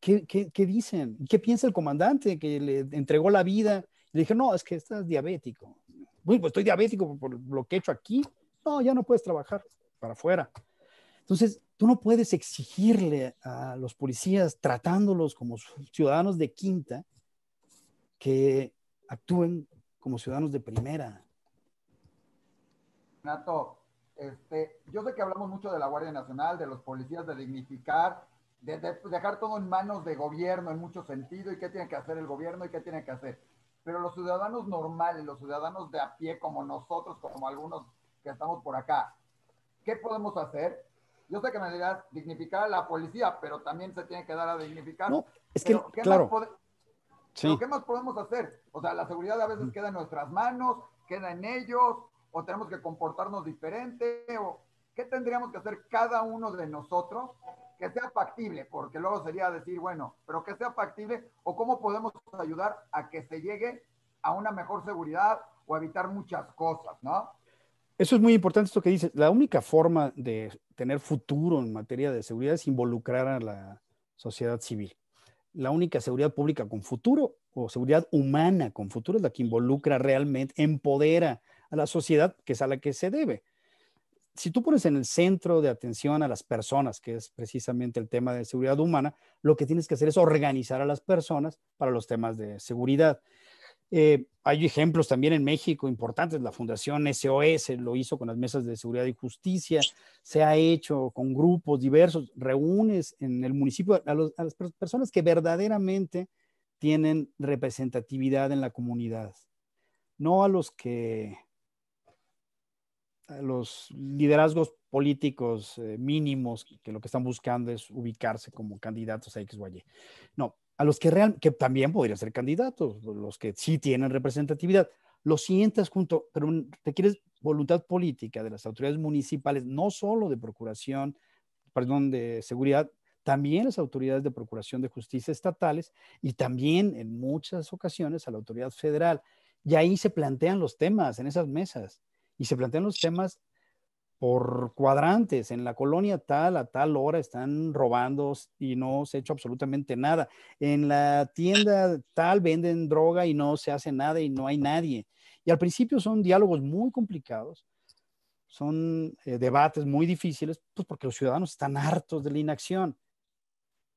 C: qué, qué, qué dicen? ¿Qué piensa el comandante que le entregó la vida? Le dije, no, es que estás diabético uy, pues estoy diabético por lo que he hecho aquí. No, ya no puedes trabajar para afuera. Entonces, tú no puedes exigirle a los policías, tratándolos como ciudadanos de quinta, que actúen como ciudadanos de primera.
E: Renato, este, yo sé que hablamos mucho de la Guardia Nacional, de los policías, de dignificar, de, pues, dejar todo en manos de gobierno en mucho sentido y qué tiene que hacer el gobierno y qué tiene que hacer pero los ciudadanos normales, los ciudadanos de a pie como nosotros, como algunos que estamos por acá, ¿qué podemos hacer? Yo sé que me dirás dignificar a la policía, pero también se tiene que dar a dignificar. No, es que, ¿qué claro. Más ¿Qué más podemos hacer? O sea, la seguridad a veces queda en nuestras manos, queda en ellos, o tenemos que comportarnos diferente, o qué tendríamos que hacer cada uno de nosotros que sea factible, porque luego sería decir, bueno, pero que sea factible o cómo podemos ayudar a que se llegue a una mejor seguridad o evitar muchas cosas, ¿no?
C: Eso es muy importante esto que dices. La única forma de tener futuro en materia de seguridad es involucrar a la sociedad civil. La única seguridad pública con futuro o seguridad humana con futuro es la que involucra realmente, empodera a la sociedad, que es a la que se debe si tú pones en el centro de atención a las personas, que es precisamente el tema de seguridad humana, lo que tienes que hacer es organizar a las personas para los temas de seguridad. Eh, hay ejemplos también en México importantes, la Fundación SOS lo hizo con las mesas de seguridad y justicia, se ha hecho con grupos diversos, reúnes en el municipio a las personas que verdaderamente tienen representatividad en la comunidad, no a los que los liderazgos políticos eh, mínimos que, lo que están buscando es ubicarse como candidatos a X o Y. No, a los que, que también podrían ser candidatos, los que sí tienen representatividad, los sientas junto, pero te quieres voluntad política de las autoridades municipales, no solo de procuración, perdón, de seguridad, también las autoridades de procuración de justicia estatales y también en muchas ocasiones a la autoridad federal. Y ahí se plantean los temas en esas mesas y se plantean los temas por cuadrantes, en la colonia tal, a tal hora están robando y no se ha hecho absolutamente nada. En la tienda tal venden droga y no se hace nada y no hay nadie. Y al principio son diálogos muy complicados, son eh, debates muy difíciles, pues porque los ciudadanos están hartos de la inacción.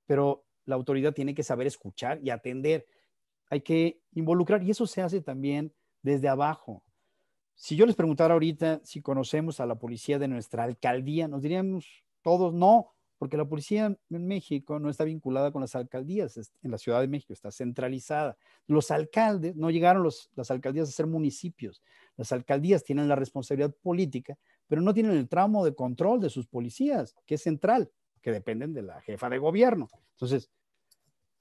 C: Pero la autoridad tiene que saber escuchar y atender. Hay que involucrar y eso se hace también desde abajo, si yo les preguntara ahorita si conocemos a la policía de nuestra alcaldía, nos diríamos todos no, porque la policía en México no está vinculada con las alcaldías, en la Ciudad de México está centralizada. Los alcaldes, no llegaron los, las alcaldías a ser municipios, las alcaldías tienen la responsabilidad política, pero no tienen el tramo de control de sus policías, que es central, que dependen de la jefa de gobierno. Entonces,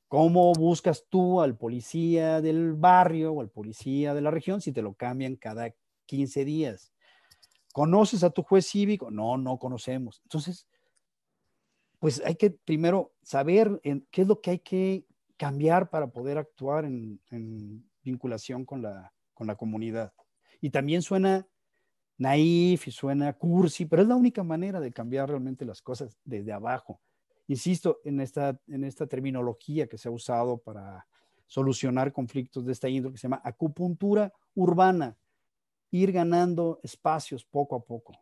C: ¿cómo buscas tú al policía del barrio o al policía de la región si te lo cambian cada 15 días. ¿Conoces a tu juez cívico? No, no conocemos. Entonces, pues hay que primero saber en qué es lo que hay que cambiar para poder actuar en, vinculación con la, con la comunidad. Y también suena naif y suena cursi, pero es la única manera de cambiar realmente las cosas desde abajo. Insisto en esta, en esta terminología que se ha usado para solucionar conflictos de esta índole que se llama acupuntura urbana ir ganando espacios poco a poco.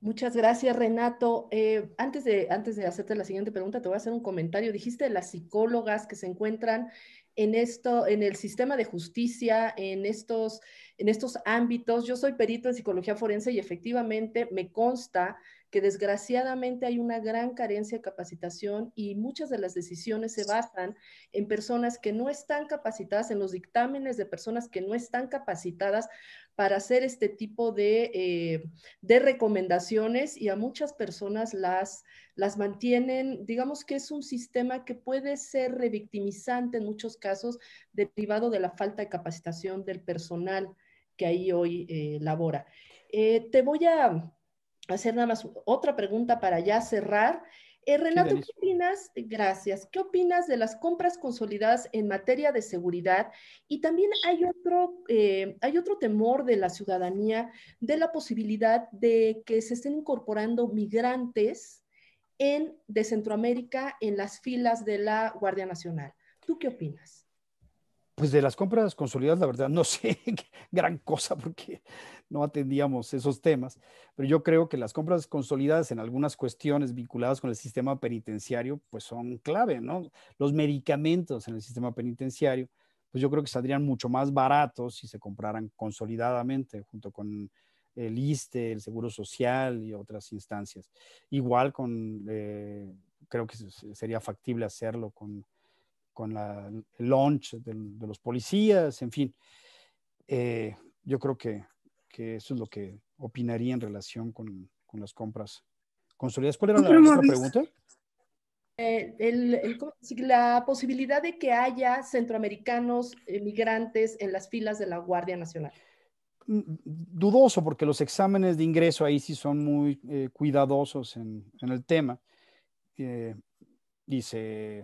A: Muchas gracias, Renato. Eh, antes, de, antes de hacerte la siguiente pregunta, te voy a hacer un comentario. Dijiste de las psicólogas que se encuentran en esto, en el sistema de justicia, en estos en estos ámbitos. Yo soy perito en psicología forense y efectivamente me consta que desgraciadamente hay una gran carencia de capacitación y muchas de las decisiones se basan en personas que no están capacitadas, en los dictámenes de personas que no están capacitadas para hacer este tipo de, eh, recomendaciones y a muchas personas las, las mantienen, digamos que es un sistema que puede ser revictimizante en muchos casos derivado de la falta de capacitación del personal que ahí hoy eh, labora. Eh, te voy a hacer nada más otra pregunta para ya cerrar. Eh, Renato, ¿qué opinas? Gracias. ¿Qué opinas de las compras consolidadas en materia de seguridad? Y también hay otro, hay otro temor de la ciudadanía de la posibilidad de que se estén incorporando migrantes de Centroamérica en las filas de la Guardia Nacional. ¿Tú qué opinas?
C: Pues de las compras consolidadas, la verdad, no *laughs* sé gran cosa porque no atendíamos esos temas, pero yo creo que las compras consolidadas en algunas cuestiones vinculadas con el sistema penitenciario, pues son clave, ¿no? Los medicamentos en el sistema penitenciario, pues yo creo que saldrían mucho más baratos si se compraran consolidadamente junto con el ISTE, el Seguro Social y otras instancias. Igual con, eh, creo que sería factible hacerlo con con la, el launch de, los policías, en fin. Eh, yo creo que, eso es lo que opinaría en relación con, las compras consolidadas. ¿Cuál era la otra pregunta?
A: Eh, la posibilidad de que haya centroamericanos migrantes en las filas de la Guardia Nacional.
B: Mm,
C: dudoso, porque los exámenes de ingreso ahí sí son muy eh, cuidadosos en, el tema. Dice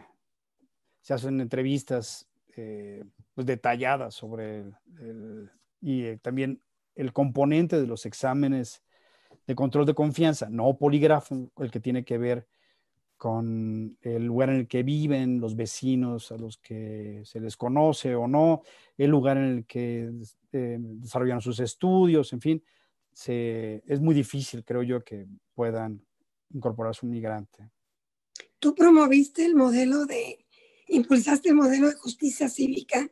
C: se hacen entrevistas eh, pues detalladas sobre el, y eh, también el componente de los exámenes de control de confianza, no polígrafo, el que tiene que ver con el lugar en el que viven, los vecinos a los que se les conoce o no, el lugar en el que eh, desarrollan sus estudios, en fin, se, es muy difícil, creo yo, que puedan incorporarse un migrante.
B: Tú promoviste el modelo de impulsaste el modelo de justicia cívica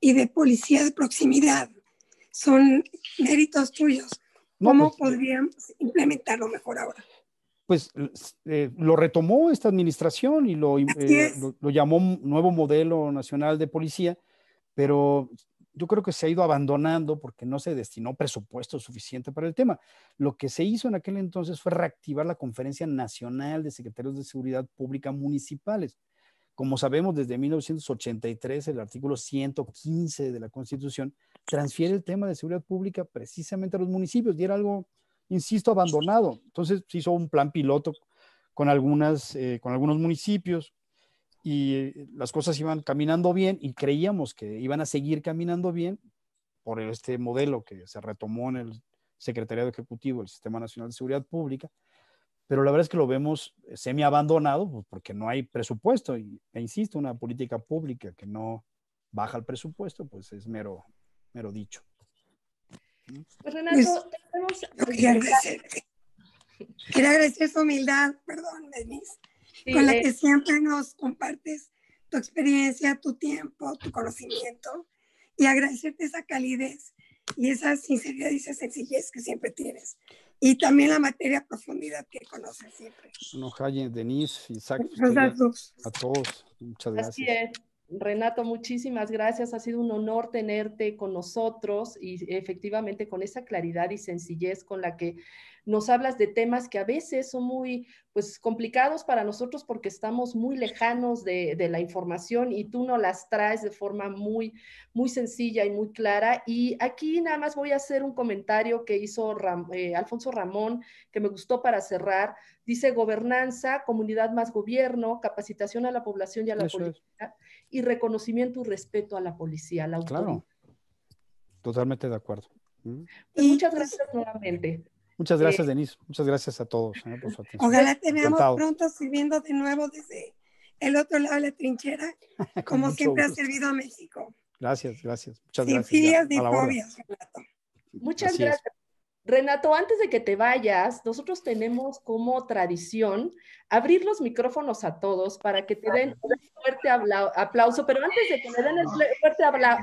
B: y de policía de proximidad. Son méritos tuyos. ¿Cómo pues, podríamos implementarlo mejor ahora? Pues
C: eh, lo retomó esta administración y eh, lo, lo llamó nuevo modelo nacional de policía, pero yo creo que se ha ido abandonando porque no se destinó presupuesto suficiente para el tema. Lo que se hizo en aquel entonces fue reactivar la Conferencia Nacional de Secretarios de Seguridad Pública Municipales, como sabemos, desde 1983 el artículo 115 de la Constitución transfiere el tema de seguridad pública precisamente a los municipios y era algo, insisto, abandonado. Entonces se hizo un plan piloto con, algunas, eh, con algunos municipios y eh, las cosas iban caminando bien y creíamos que iban a seguir caminando bien por este modelo que se retomó en el Secretariado Ejecutivo del Sistema Nacional de Seguridad Pública, pero la verdad es que lo vemos semi-abandonado pues, porque no hay presupuesto. Y, e insisto, una política pública que no baja el presupuesto, pues es mero, mero dicho.
B: Fernando, pues, pues, Renato, Quería agradecer, su humildad, perdón, Denise, con la eh. que siempre nos compartes tu experiencia, tu tiempo, tu conocimiento, y agradecerte esa calidez y esa sinceridad y esa sencillez que siempre tienes y también la materia profundidad que conoce siempre.
C: Pues, jayes, Denise, Isaac, a todos. Muchas gracias. Así
A: es. Renato, muchísimas gracias. Ha sido un honor tenerte con nosotros y efectivamente con esa claridad y sencillez con la que nos hablas de temas que a veces son muy pues, complicados para nosotros porque estamos muy lejanos de, la información y tú nos las traes de forma muy, muy sencilla y muy clara. Y aquí nada más voy a hacer un comentario que hizo eh, Alfonso Ramón, que me gustó para cerrar. Dice gobernanza, comunidad más gobierno, capacitación a la población y a la policía y reconocimiento y respeto a la policía, la Claro.
C: Totalmente de acuerdo. Mm.
A: Pues, muchas pues gracias nuevamente. Muchas gracias,
C: Denise. Muchas gracias a todos ¿eh? por su atención. Ojalá te veamos
B: pronto sirviendo de nuevo desde el otro lado de la trinchera, *laughs* como siempre ha
C: servido
A: a México.
C: Gracias, gracias. Muchas Sin gracias. Renato. Muchas gracias.
A: Renato, antes de que te vayas, nosotros tenemos como tradición abrir los micrófonos a todos para que te den un fuerte aplauso, pero antes de que me den el fuerte aplauso,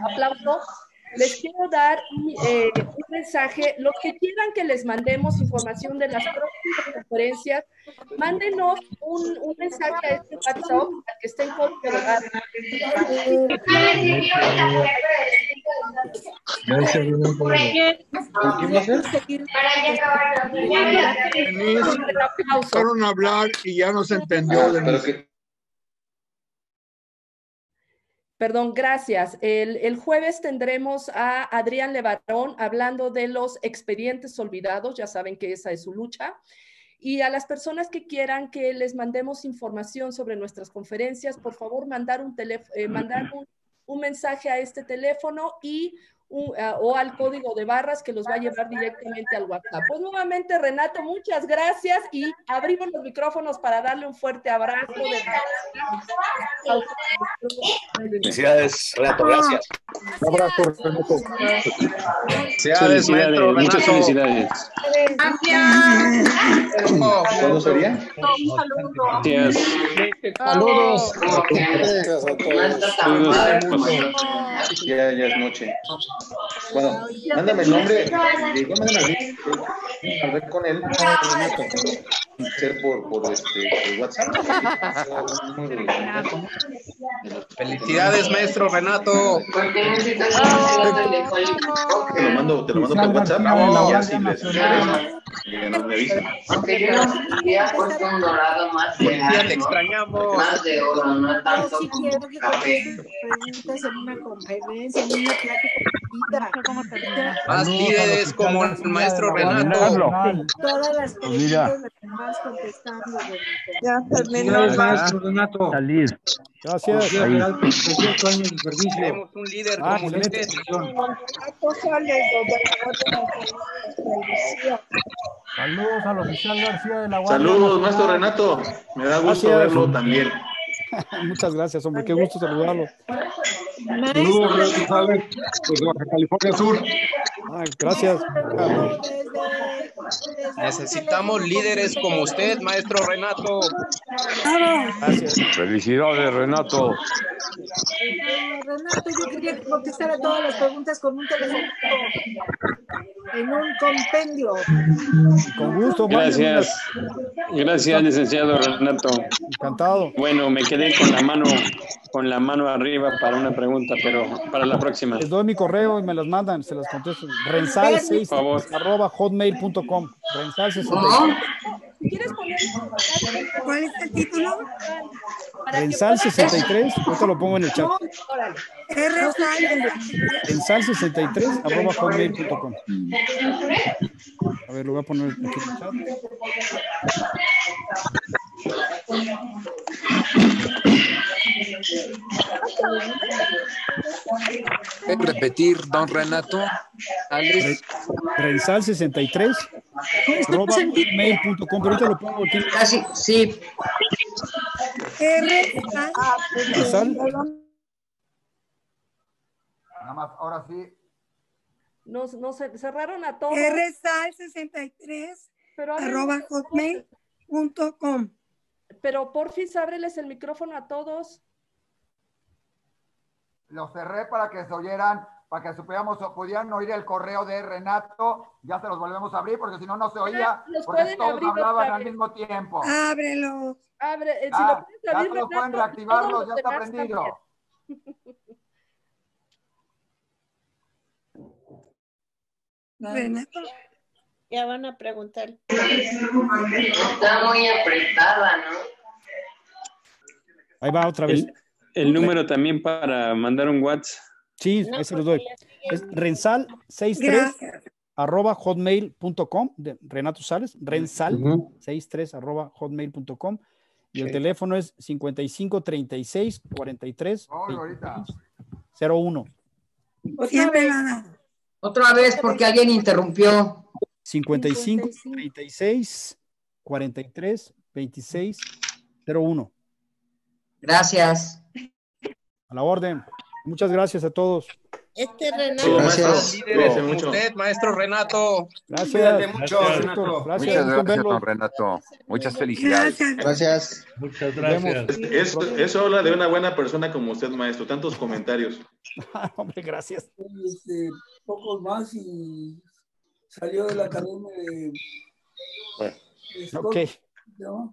A: les quiero dar eh, un mensaje. Los que quieran que les mandemos información de las próximas conferencias, mándenos un, mensaje a este WhatsApp para que estén en Empezaron a hablar
E: y ya no entendió
A: Perdón, gracias. El, jueves tendremos a Adrián Levarón hablando de los expedientes olvidados, ya saben que esa es su lucha. Y a las personas que quieran que les mandemos información sobre nuestras conferencias, por favor, mandar un eh, mensaje a este teléfono y Ah, o al código de barras que los va a llevar directamente al WhatsApp. Pues nuevamente, Renato, muchas gracias y abrimos los micrófonos para darle un fuerte abrazo. Felicidades,
D: Renato, gracias. Un abrazo, Renato.
B: Felicidades, Renato. Muchas felicidades. Gracias. ¿Cuándo sería? Un saludo. Gracias. Saludos. Saludos. Saludos. Ya, ya es noche.
E: Bueno, mándame el nombre. A ver eh, con él. Ser por, por, este, WhatsApp. Felicidades, maestro
D: Renato. Te lo mando, te lo mando por WhatsApp. aunque yo no pues, un
B: dorado más te extrañamos. Más de oro, no tanto una conferencia, una Peter fue como
D: Más líderes como
B: el maestro Renato. Todas las preguntas de los contestando. Ya terminó Gracias.
E: Renato. Gracias. Tenemos un líder ah, como usted.
D: Saludos al oficial García de la Guardia. Saludos, maestro Renato. Me da gusto verlo también.
C: *laughs* Muchas gracias, hombre. Qué gusto saludarlo. Saludos, California Sur. gracias.
B: Necesitamos líderes como usted, maestro Renato. Gracias.
D: Felicidades, Renato. Eh,
A: Renato, yo quería contestar a todas las preguntas con un teléfono en un compendio. Con gusto, Gracias.
D: Gracias, licenciado Renato. Encantado. Bueno, me quedé con la mano con la mano arriba para una pregunta, pero para la próxima. Les
C: doy mi correo y me las mandan, se las contesto. Rensal6 arroba hotmail.com.
A: Rensal6 ¿Quieres poner? ¿Cuál es el
B: título? sal 63, te lo pongo en el chat.
E: Ensal 63, arroba A ver, lo voy a poner aquí
B: en el chat.
E: Repetir, don Renato. Alex.
C: Revisar 63.
E: Este arroba mail.com, pero ahorita lo puedo aquí. Ah, sí. sí.
A: Nada más, ahora sí. Nos, cerraron a todos. rsal63 arroba
B: hotmail.com.
A: Pero porfis, ábreles el micrófono a todos.
E: Los cerré para que se oyeran, para que supiéramos, pudieran oír el correo de Renato. Ya se los volvemos a abrir porque si no, no se oía. porque todos hablaban al mismo tiempo.
A: Ábrelo. Abre, eh, si ah, lo ya se los pueden reactivarlos, ya está prendido.
B: Ya van a preguntar. Está muy apretada, ¿no?
D: Ahí va otra vez el número también para mandar
C: un WhatsApp. Sí, no, lo doy. Es rensal 63 arroba hotmail.com de Renato Sales, rensal 63 arroba hotmail.com y el teléfono es 55 43 01.
E: Otra vez. Otra vez porque alguien interrumpió.
C: 55 36 43 26 01. Gracias. A la orden. Muchas gracias a todos.
D: Este Renato. Gracias. Usted, maestro Renato. Gracias. mucho, Muchas gracias,
E: Renato. Muchas felicidades. Gracias. Muchas gracias.
D: Eso, habla de una buena persona como usted, maestro. Tantos comentarios.
C: *laughs* Hombre, gracias. Este, pocos más y
B: salió de la academia de...
D: Bueno. Ok.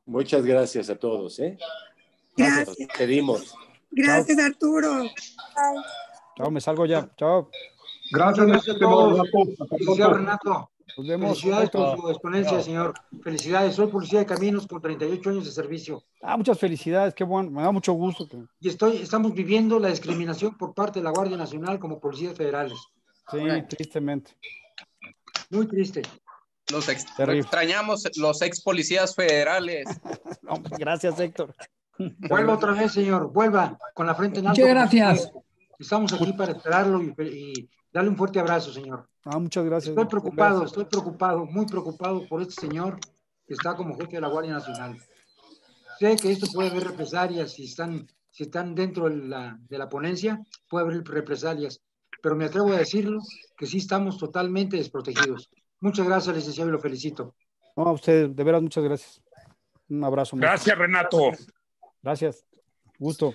D: Muchas gracias a todos. ¿eh? Gracias. dimos.
B: Gracias, Arturo.
E: Chao, me salgo ya. Chao.
D: Gracias, Gracias a todos.
E: Felicidades, Renato. Felicidades por su exponencia, señor. Felicidades. Soy policía de caminos con 38 años de servicio.
C: Ah, muchas felicidades. Qué bueno. Me da mucho gusto.
E: Y estoy, estamos viviendo la discriminación por parte de la Guardia Nacional como policías federales. Sí, tristemente. Muy triste.
C: Los extrañamos los ex policías federales. *laughs* gracias, Héctor.
E: Vuelva otra vez, señor, vuelva con la frente en alto. Muchas gracias. Estamos aquí para esperarlo y, darle un fuerte abrazo, señor. Ah, muchas gracias. Estoy preocupado, estoy preocupado, muy preocupado por este señor que está como jefe de la Guardia Nacional. Sé que esto puede haber represalias si están, si están dentro de la, ponencia, puede haber represalias, pero me atrevo a decirlo que sí estamos totalmente desprotegidos. Muchas gracias, licenciado, y lo felicito. No, a usted, de veras, muchas gracias. Un abrazo. Gracias, Renato.
C: Gracias. Gusto.